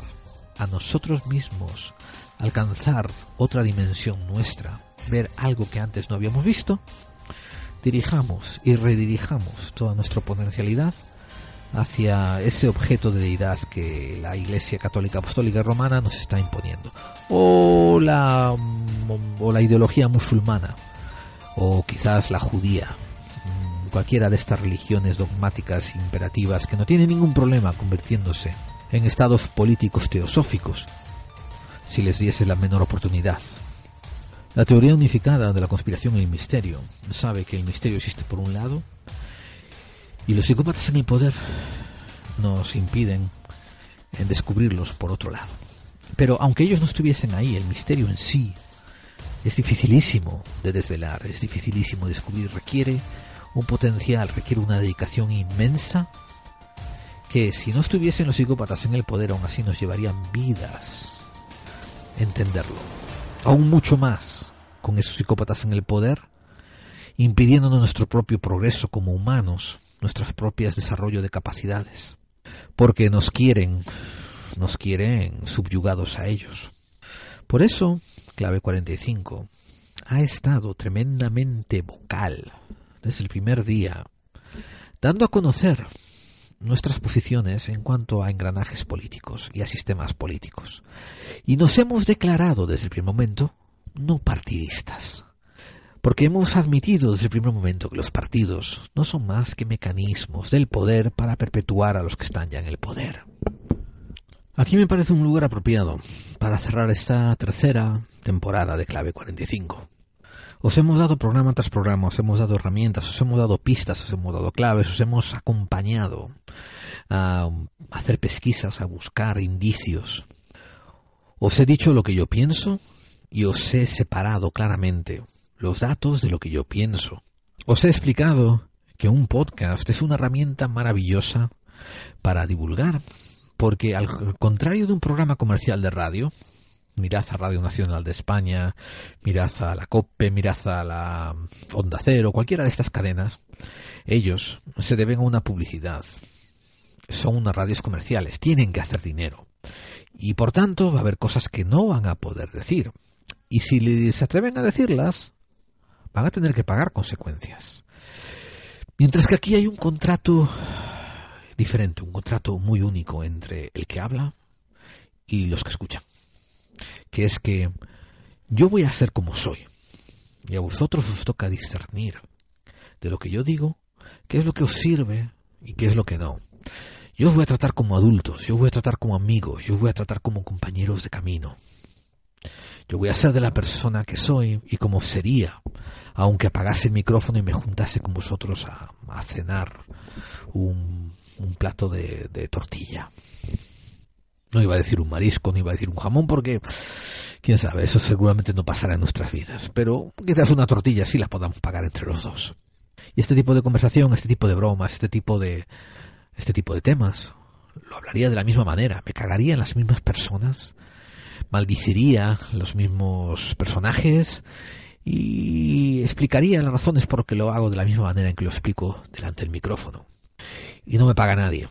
a nosotros mismos a alcanzar otra dimensión nuestra, ver algo que antes no habíamos visto, dirijamos y redirijamos toda nuestra potencialidad hacia ese objeto de deidad que la Iglesia Católica Apostólica Romana nos está imponiendo. O la, mm, o la ideología musulmana, o quizás la judía, mm, cualquiera de estas religiones dogmáticas imperativas que no tienen ningún problema convirtiéndose en estados políticos teosóficos si les diese la menor oportunidad. La teoría unificada de la conspiración y el misterio sabe que el misterio existe por un lado y los psicópatas en el poder nos impiden en eh, descubrirlos por otro lado. Pero aunque ellos no estuviesen ahí, el misterio en sí es dificilísimo de desvelar, es dificilísimo de descubrir, requiere un potencial, requiere una dedicación inmensa que si no estuviesen los psicópatas en el poder aún así nos llevarían vidas entenderlo. Aún mucho más con esos psicópatas en el poder, impidiéndonos nuestro propio progreso como humanos nuestros propios desarrollo de capacidades, porque nos quieren, nos quieren subyugados a ellos. Por eso, clave 45 ha estado tremendamente vocal desde el primer día, dando a conocer nuestras posiciones en cuanto a engranajes políticos y a sistemas políticos. Y nos hemos declarado desde el primer momento no partidistas porque hemos admitido desde el primer momento que los partidos no son más que mecanismos del poder para perpetuar a los que están ya en el poder. Aquí me parece un lugar apropiado para cerrar esta tercera temporada de Clave 45. Os hemos dado programa tras programa, os hemos dado herramientas, os hemos dado pistas, os hemos dado claves, os hemos acompañado a hacer pesquisas, a buscar indicios. Os he dicho lo que yo pienso y os he separado claramente los datos de lo que yo pienso. Os he explicado que un podcast es una herramienta maravillosa para divulgar, porque al contrario de un programa comercial de radio, mirad a Radio Nacional de España, mirad a la COPE, mirad a la Onda Cero, cualquiera de estas cadenas, ellos se deben a una publicidad. Son unas radios comerciales, tienen que hacer dinero. Y por tanto va a haber cosas que no van a poder decir. Y si les atreven a decirlas, van a tener que pagar consecuencias. Mientras que aquí hay un contrato diferente, un contrato muy único entre el que habla y los que escuchan. Que es que yo voy a ser como soy. Y a vosotros os toca discernir de lo que yo digo, qué es lo que os sirve y qué es lo que no. Yo os voy a tratar como adultos, yo os voy a tratar como amigos, yo os voy a tratar como compañeros de camino. Yo voy a ser de la persona que soy y como sería, aunque apagase el micrófono y me juntase con vosotros a, cenar un, plato de, tortilla. No iba a decir un marisco, no iba a decir un jamón, porque quién sabe, eso seguramente no pasará en nuestras vidas. Pero quizás una tortilla sí la podamos pagar entre los dos. Y este tipo de conversación, este tipo de bromas, este tipo de, este tipo de temas, lo hablaría de la misma manera, me cagarían las mismas personas maldiciría los mismos personajes y explicaría las razones por qué lo hago de la misma manera en que lo explico delante del micrófono. Y no me paga nadie.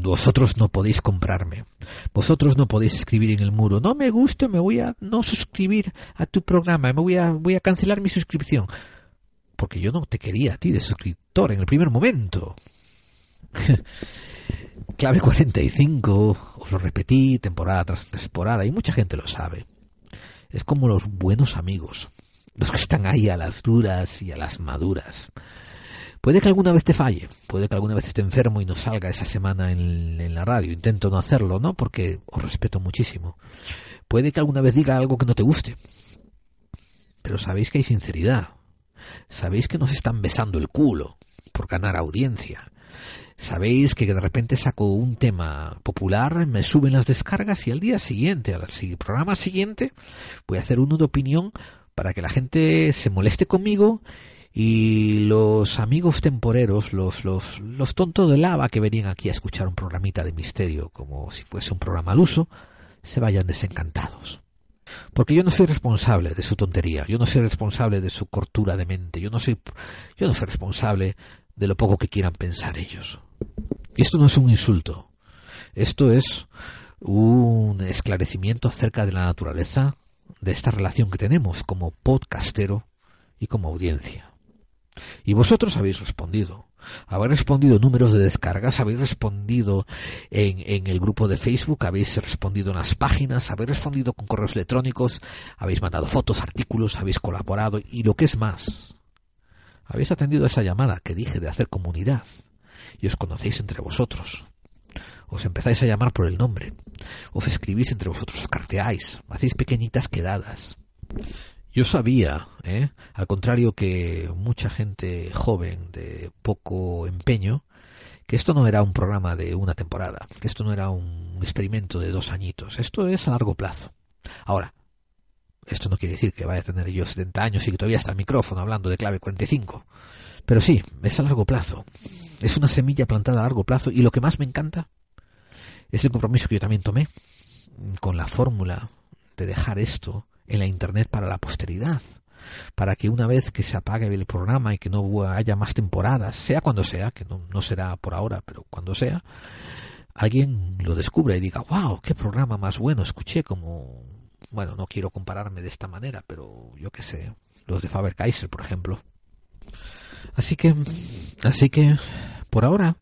Vosotros no podéis comprarme. Vosotros no podéis escribir en el muro. No me gusta, me voy a no suscribir a tu programa. Me voy a, voy a cancelar mi suscripción. Porque yo no te quería a ti de suscriptor en el primer momento. <laughs> Clave 45, os lo repetí temporada tras temporada, y mucha gente lo sabe. Es como los buenos amigos, los que están ahí a las duras y a las maduras. Puede que alguna vez te falle, puede que alguna vez esté enfermo y no salga esa semana en, la radio. Intento no hacerlo, ¿no? Porque os respeto muchísimo. Puede que alguna vez diga algo que no te guste. Pero sabéis que hay sinceridad. Sabéis que nos están besando el culo por ganar audiencia. Sabéis que de repente saco un tema popular, me suben las descargas y al día siguiente, al programa siguiente, voy a hacer uno de opinión para que la gente se moleste conmigo y los amigos temporeros, los, los, los tontos de lava que venían aquí a escuchar un programita de misterio como si fuese un programa al uso, se vayan desencantados. Porque yo no soy responsable de su tontería, yo no soy responsable de su cortura de mente, yo no soy, yo no soy responsable de lo poco que quieran pensar ellos. Esto no es un insulto. Esto es un esclarecimiento acerca de la naturaleza de esta relación que tenemos como podcastero y como audiencia. Y vosotros habéis respondido. Habéis respondido números de descargas, habéis respondido en, en, el grupo de Facebook, habéis respondido en las páginas, habéis respondido con correos electrónicos, habéis mandado fotos, artículos, habéis colaborado y lo que es más, habéis atendido a esa llamada que dije de hacer comunidad y os conocéis entre vosotros. Os empezáis a llamar por el nombre. Os escribís entre vosotros, os carteáis, hacéis pequeñitas quedadas. Yo sabía, ¿eh? al contrario que mucha gente joven de poco empeño, que esto no era un programa de una temporada, que esto no era un experimento de dos añitos, esto es a largo plazo. Ahora, esto no quiere decir que vaya a tener yo 70 años y que todavía está el micrófono hablando de clave 45, pero sí, es a largo plazo. Es una semilla plantada a largo plazo y lo que más me encanta es el compromiso que yo también tomé con la fórmula de dejar esto en la Internet para la posteridad, para que una vez que se apague el programa y que no haya más temporadas, sea cuando sea, que no, no será por ahora, pero cuando sea, alguien lo descubra y diga, wow, qué programa más bueno, escuché como, bueno, no quiero compararme de esta manera, pero yo qué sé, los de Faber Kaiser, por ejemplo. Así que, así que, por ahora,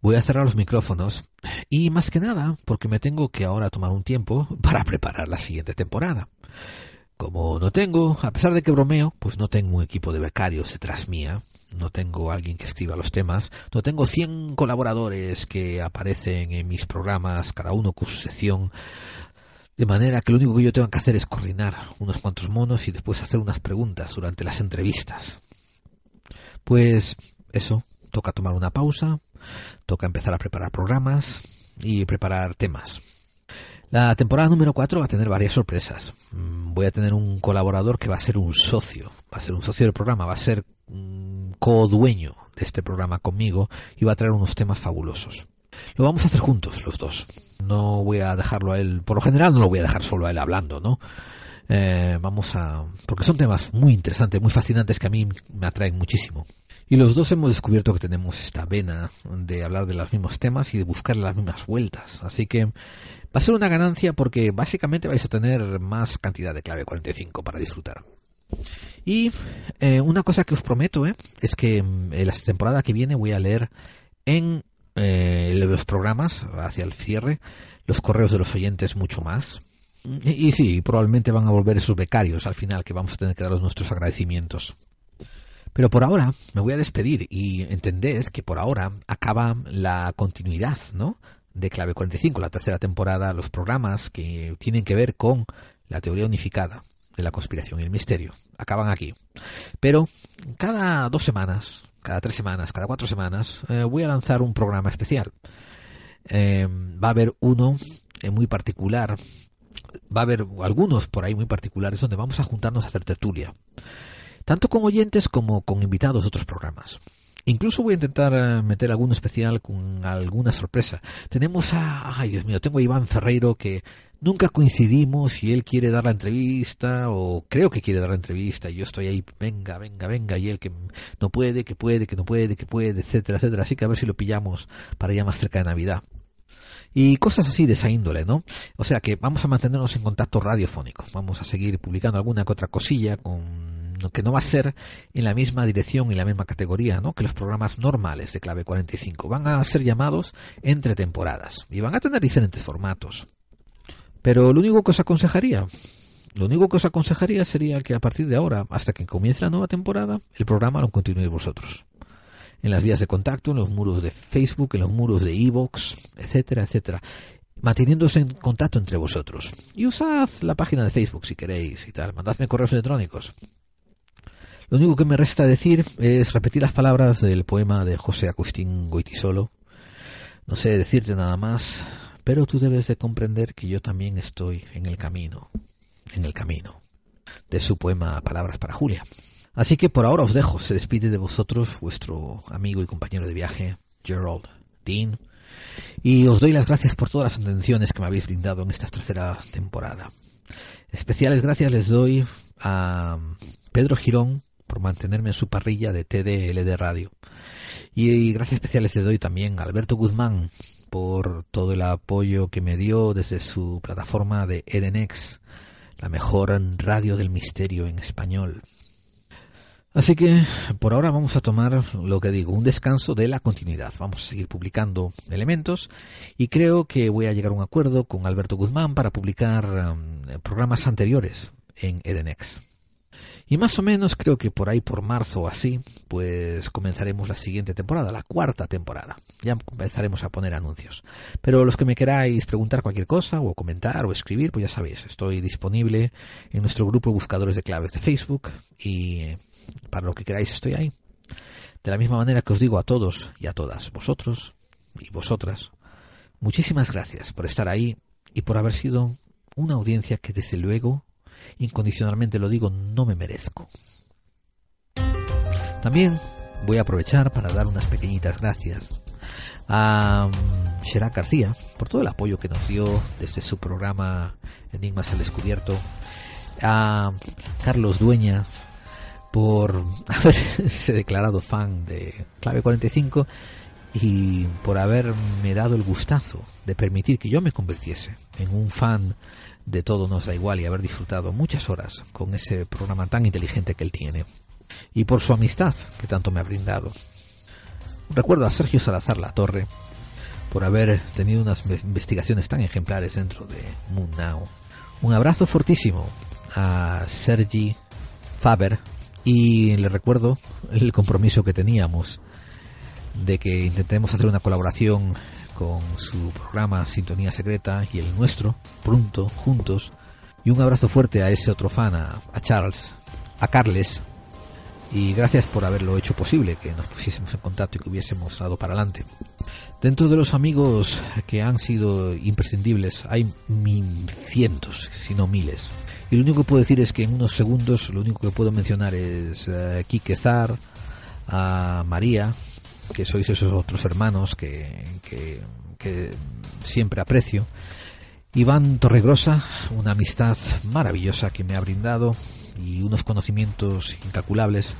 voy a cerrar los micrófonos y más que nada porque me tengo que ahora tomar un tiempo para preparar la siguiente temporada. Como no tengo, a pesar de que bromeo, pues no tengo un equipo de becarios detrás mía, no tengo alguien que escriba los temas, no tengo 100 colaboradores que aparecen en mis programas, cada uno con su sección, de manera que lo único que yo tengo que hacer es coordinar unos cuantos monos y después hacer unas preguntas durante las entrevistas pues eso, toca tomar una pausa, toca empezar a preparar programas y preparar temas. La temporada número 4 va a tener varias sorpresas. Mm, voy a tener un colaborador que va a ser un socio, va a ser un socio del programa, va a ser mm, co-dueño de este programa conmigo y va a traer unos temas fabulosos. Lo vamos a hacer juntos, los dos. No voy a dejarlo a él, por lo general no lo voy a dejar solo a él hablando, ¿no? Eh, vamos a... porque son temas muy interesantes, muy fascinantes que a mí me atraen muchísimo. Y los dos hemos descubierto que tenemos esta vena de hablar de los mismos temas y de buscar las mismas vueltas. Así que va a ser una ganancia porque básicamente vais a tener más cantidad de clave 45 para disfrutar. Y eh, una cosa que os prometo eh, es que mm, eh, la temporada que viene voy a leer en los programas hacia el cierre los correos de los oyentes mucho más y, sí, probablemente van a volver esos becarios al final que vamos a tener que dar nuestros agradecimientos. Pero por ahora me voy a despedir y entendéis que por ahora acaba la continuidad, ¿no? De Clave 45, la tercera temporada, los programas que tienen que ver con la teoría unificada de la conspiración y el misterio. Acaban aquí. Pero cada dos semanas, cada tres semanas, cada cuatro semanas, eh, voy a lanzar un programa especial. Eh, va a haber uno eh, muy particular va a haber algunos por ahí muy particulares donde vamos a juntarnos a hacer tertulia, tanto con oyentes como con invitados de otros programas. Incluso voy a intentar eh, meter alguno especial con alguna sorpresa. Tenemos a, ay Dios mío, tengo a Iván Ferreiro que nunca coincidimos y él quiere dar la entrevista o creo que quiere dar la entrevista y yo estoy ahí, venga, venga, venga, y él que no puede, que puede, que no puede, que puede, etcétera, etcétera. Así que a ver si lo pillamos para ya más cerca de Navidad y cosas así de esa índole, ¿no? O sea que vamos a mantenernos en contacto radiofónico, vamos a seguir publicando alguna que otra cosilla con que no va a ser en la misma dirección y la misma categoría ¿no? que los programas normales de clave 45. Van a ser llamados entre temporadas y van a tener diferentes formatos. Pero lo único que os aconsejaría, lo único que os aconsejaría sería que a partir de ahora, hasta que comience la nueva temporada, el programa lo continuéis vosotros en las vías de contacto, en los muros de Facebook, en los muros de Evox, etcétera, etcétera manteniéndose en contacto entre vosotros. Y usad la página de Facebook si queréis y tal. Mandadme correos electrónicos. Lo único que me resta decir es repetir las palabras del poema de José Agustín Goitisolo. No sé decirte nada más, pero tú debes de comprender que yo también estoy en el camino, en el camino. De su poema Palabras para Julia. Así que por ahora os dejo. Se despide de vosotros vuestro amigo y compañero de viaje, Gerald Dean. Y os doy las gracias por todas las atenciones que me habéis brindado en esta tercera temporada. Especiales gracias les doy a Pedro Girón por mantenerme en su parrilla de TDLD Radio. Y gracias especiales les doy también a Alberto Guzmán por todo el apoyo que me dio desde su plataforma de EdenX, la mejor radio del misterio en español. Así que por ahora vamos a tomar lo que digo, un descanso de la continuidad. Vamos a seguir publicando elementos y creo que voy a llegar a un acuerdo con Alberto Guzmán para publicar um, programas anteriores en EdenEx. Y más o menos creo que por ahí por marzo o así, pues comenzaremos la siguiente temporada, la cuarta temporada. Ya comenzaremos a poner anuncios. Pero los que me queráis preguntar cualquier cosa o comentar o escribir, pues ya sabéis, estoy disponible en nuestro grupo Buscadores de Claves de Facebook y para lo que queráis estoy ahí. De la misma manera que os digo a todos y a todas vosotros y vosotras, muchísimas gracias por estar ahí y por haber sido una audiencia que desde luego, incondicionalmente lo digo, no me merezco. También voy a aprovechar para dar unas pequeñitas gracias a mm, Sherak García por todo el apoyo que nos dio desde su programa Enigmas al Descubierto, a Carlos Dueña por haberse <laughs> declarado fan de Clave 45 y por haberme dado el gustazo de permitir que yo me convirtiese en un fan de todo nos da igual y haber disfrutado muchas horas con ese programa tan inteligente que él tiene y por su amistad que tanto me ha brindado. Recuerdo a Sergio Salazar La Torre por haber tenido unas investigaciones tan ejemplares dentro de Moon Now. Un abrazo fortísimo a Sergi Faber y le recuerdo el compromiso que teníamos de que intentemos hacer una colaboración con su programa Sintonía Secreta y el nuestro, pronto, juntos. Y un abrazo fuerte a ese otro fan, a, Charles, a Carles, y gracias por haberlo hecho posible, que nos pusiésemos en contacto y que hubiésemos dado para adelante. Dentro de los amigos que han sido imprescindibles hay cientos, si no miles. Y lo único que puedo decir es que en unos segundos lo único que puedo mencionar es a eh, Quique Zar, a María, que sois esos otros hermanos que, que, que siempre aprecio. Iván Torregrosa, una amistad maravillosa que me ha brindado y unos conocimientos incalculables.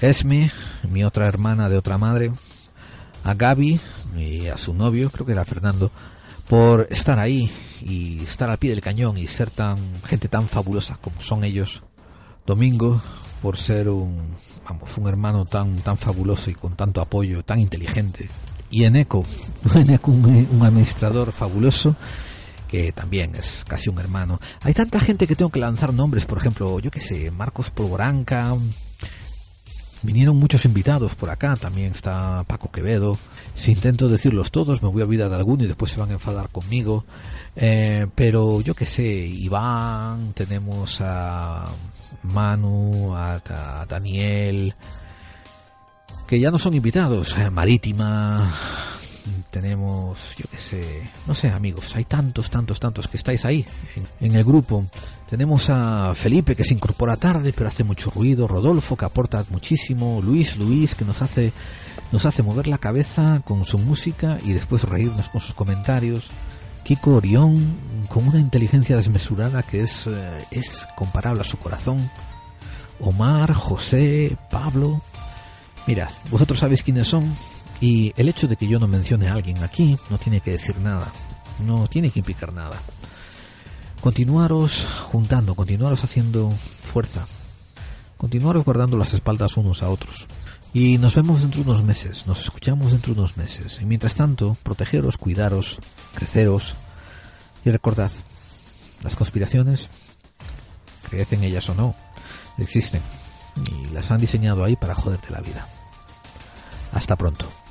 Esme, mi otra hermana de otra madre, a Gaby y a su novio, creo que era Fernando, por estar ahí y estar al pie del cañón y ser tan gente tan fabulosa como son ellos. Domingo, por ser un, un hermano tan, tan fabuloso y con tanto apoyo, tan inteligente. Y Eneco, <laughs> eco un administrador fabuloso también es casi un hermano. Hay tanta gente que tengo que lanzar nombres, por ejemplo, yo qué sé, Marcos Polvoranca Vinieron muchos invitados por acá, también está Paco Quevedo. Si intento decirlos todos, me voy a olvidar de alguno y después se van a enfadar conmigo. Eh, pero yo qué sé, Iván, tenemos a Manu, a Daniel, que ya no son invitados, eh, Marítima, tenemos, yo qué sé, no sé amigos, hay tantos, tantos, tantos que estáis ahí en, el grupo. Tenemos a Felipe que se incorpora tarde pero hace mucho ruido, Rodolfo que aporta muchísimo, Luis, Luis que nos hace, nos hace mover la cabeza con su música y después reírnos con sus comentarios. Kiko Orión con una inteligencia desmesurada que es, eh, es comparable a su corazón. Omar, José, Pablo. Mirad, vosotros sabéis quiénes son, y el hecho de que yo no mencione a alguien aquí no tiene que decir nada, no tiene que implicar nada. Continuaros juntando, continuaros haciendo fuerza, continuaros guardando las espaldas unos a otros. Y nos vemos dentro de unos meses, nos escuchamos dentro de unos meses. Y mientras tanto, protegeros, cuidaros, creceros. Y recordad, las conspiraciones, crecen ellas o no, existen. Y las han diseñado ahí para joderte la vida. Hasta pronto.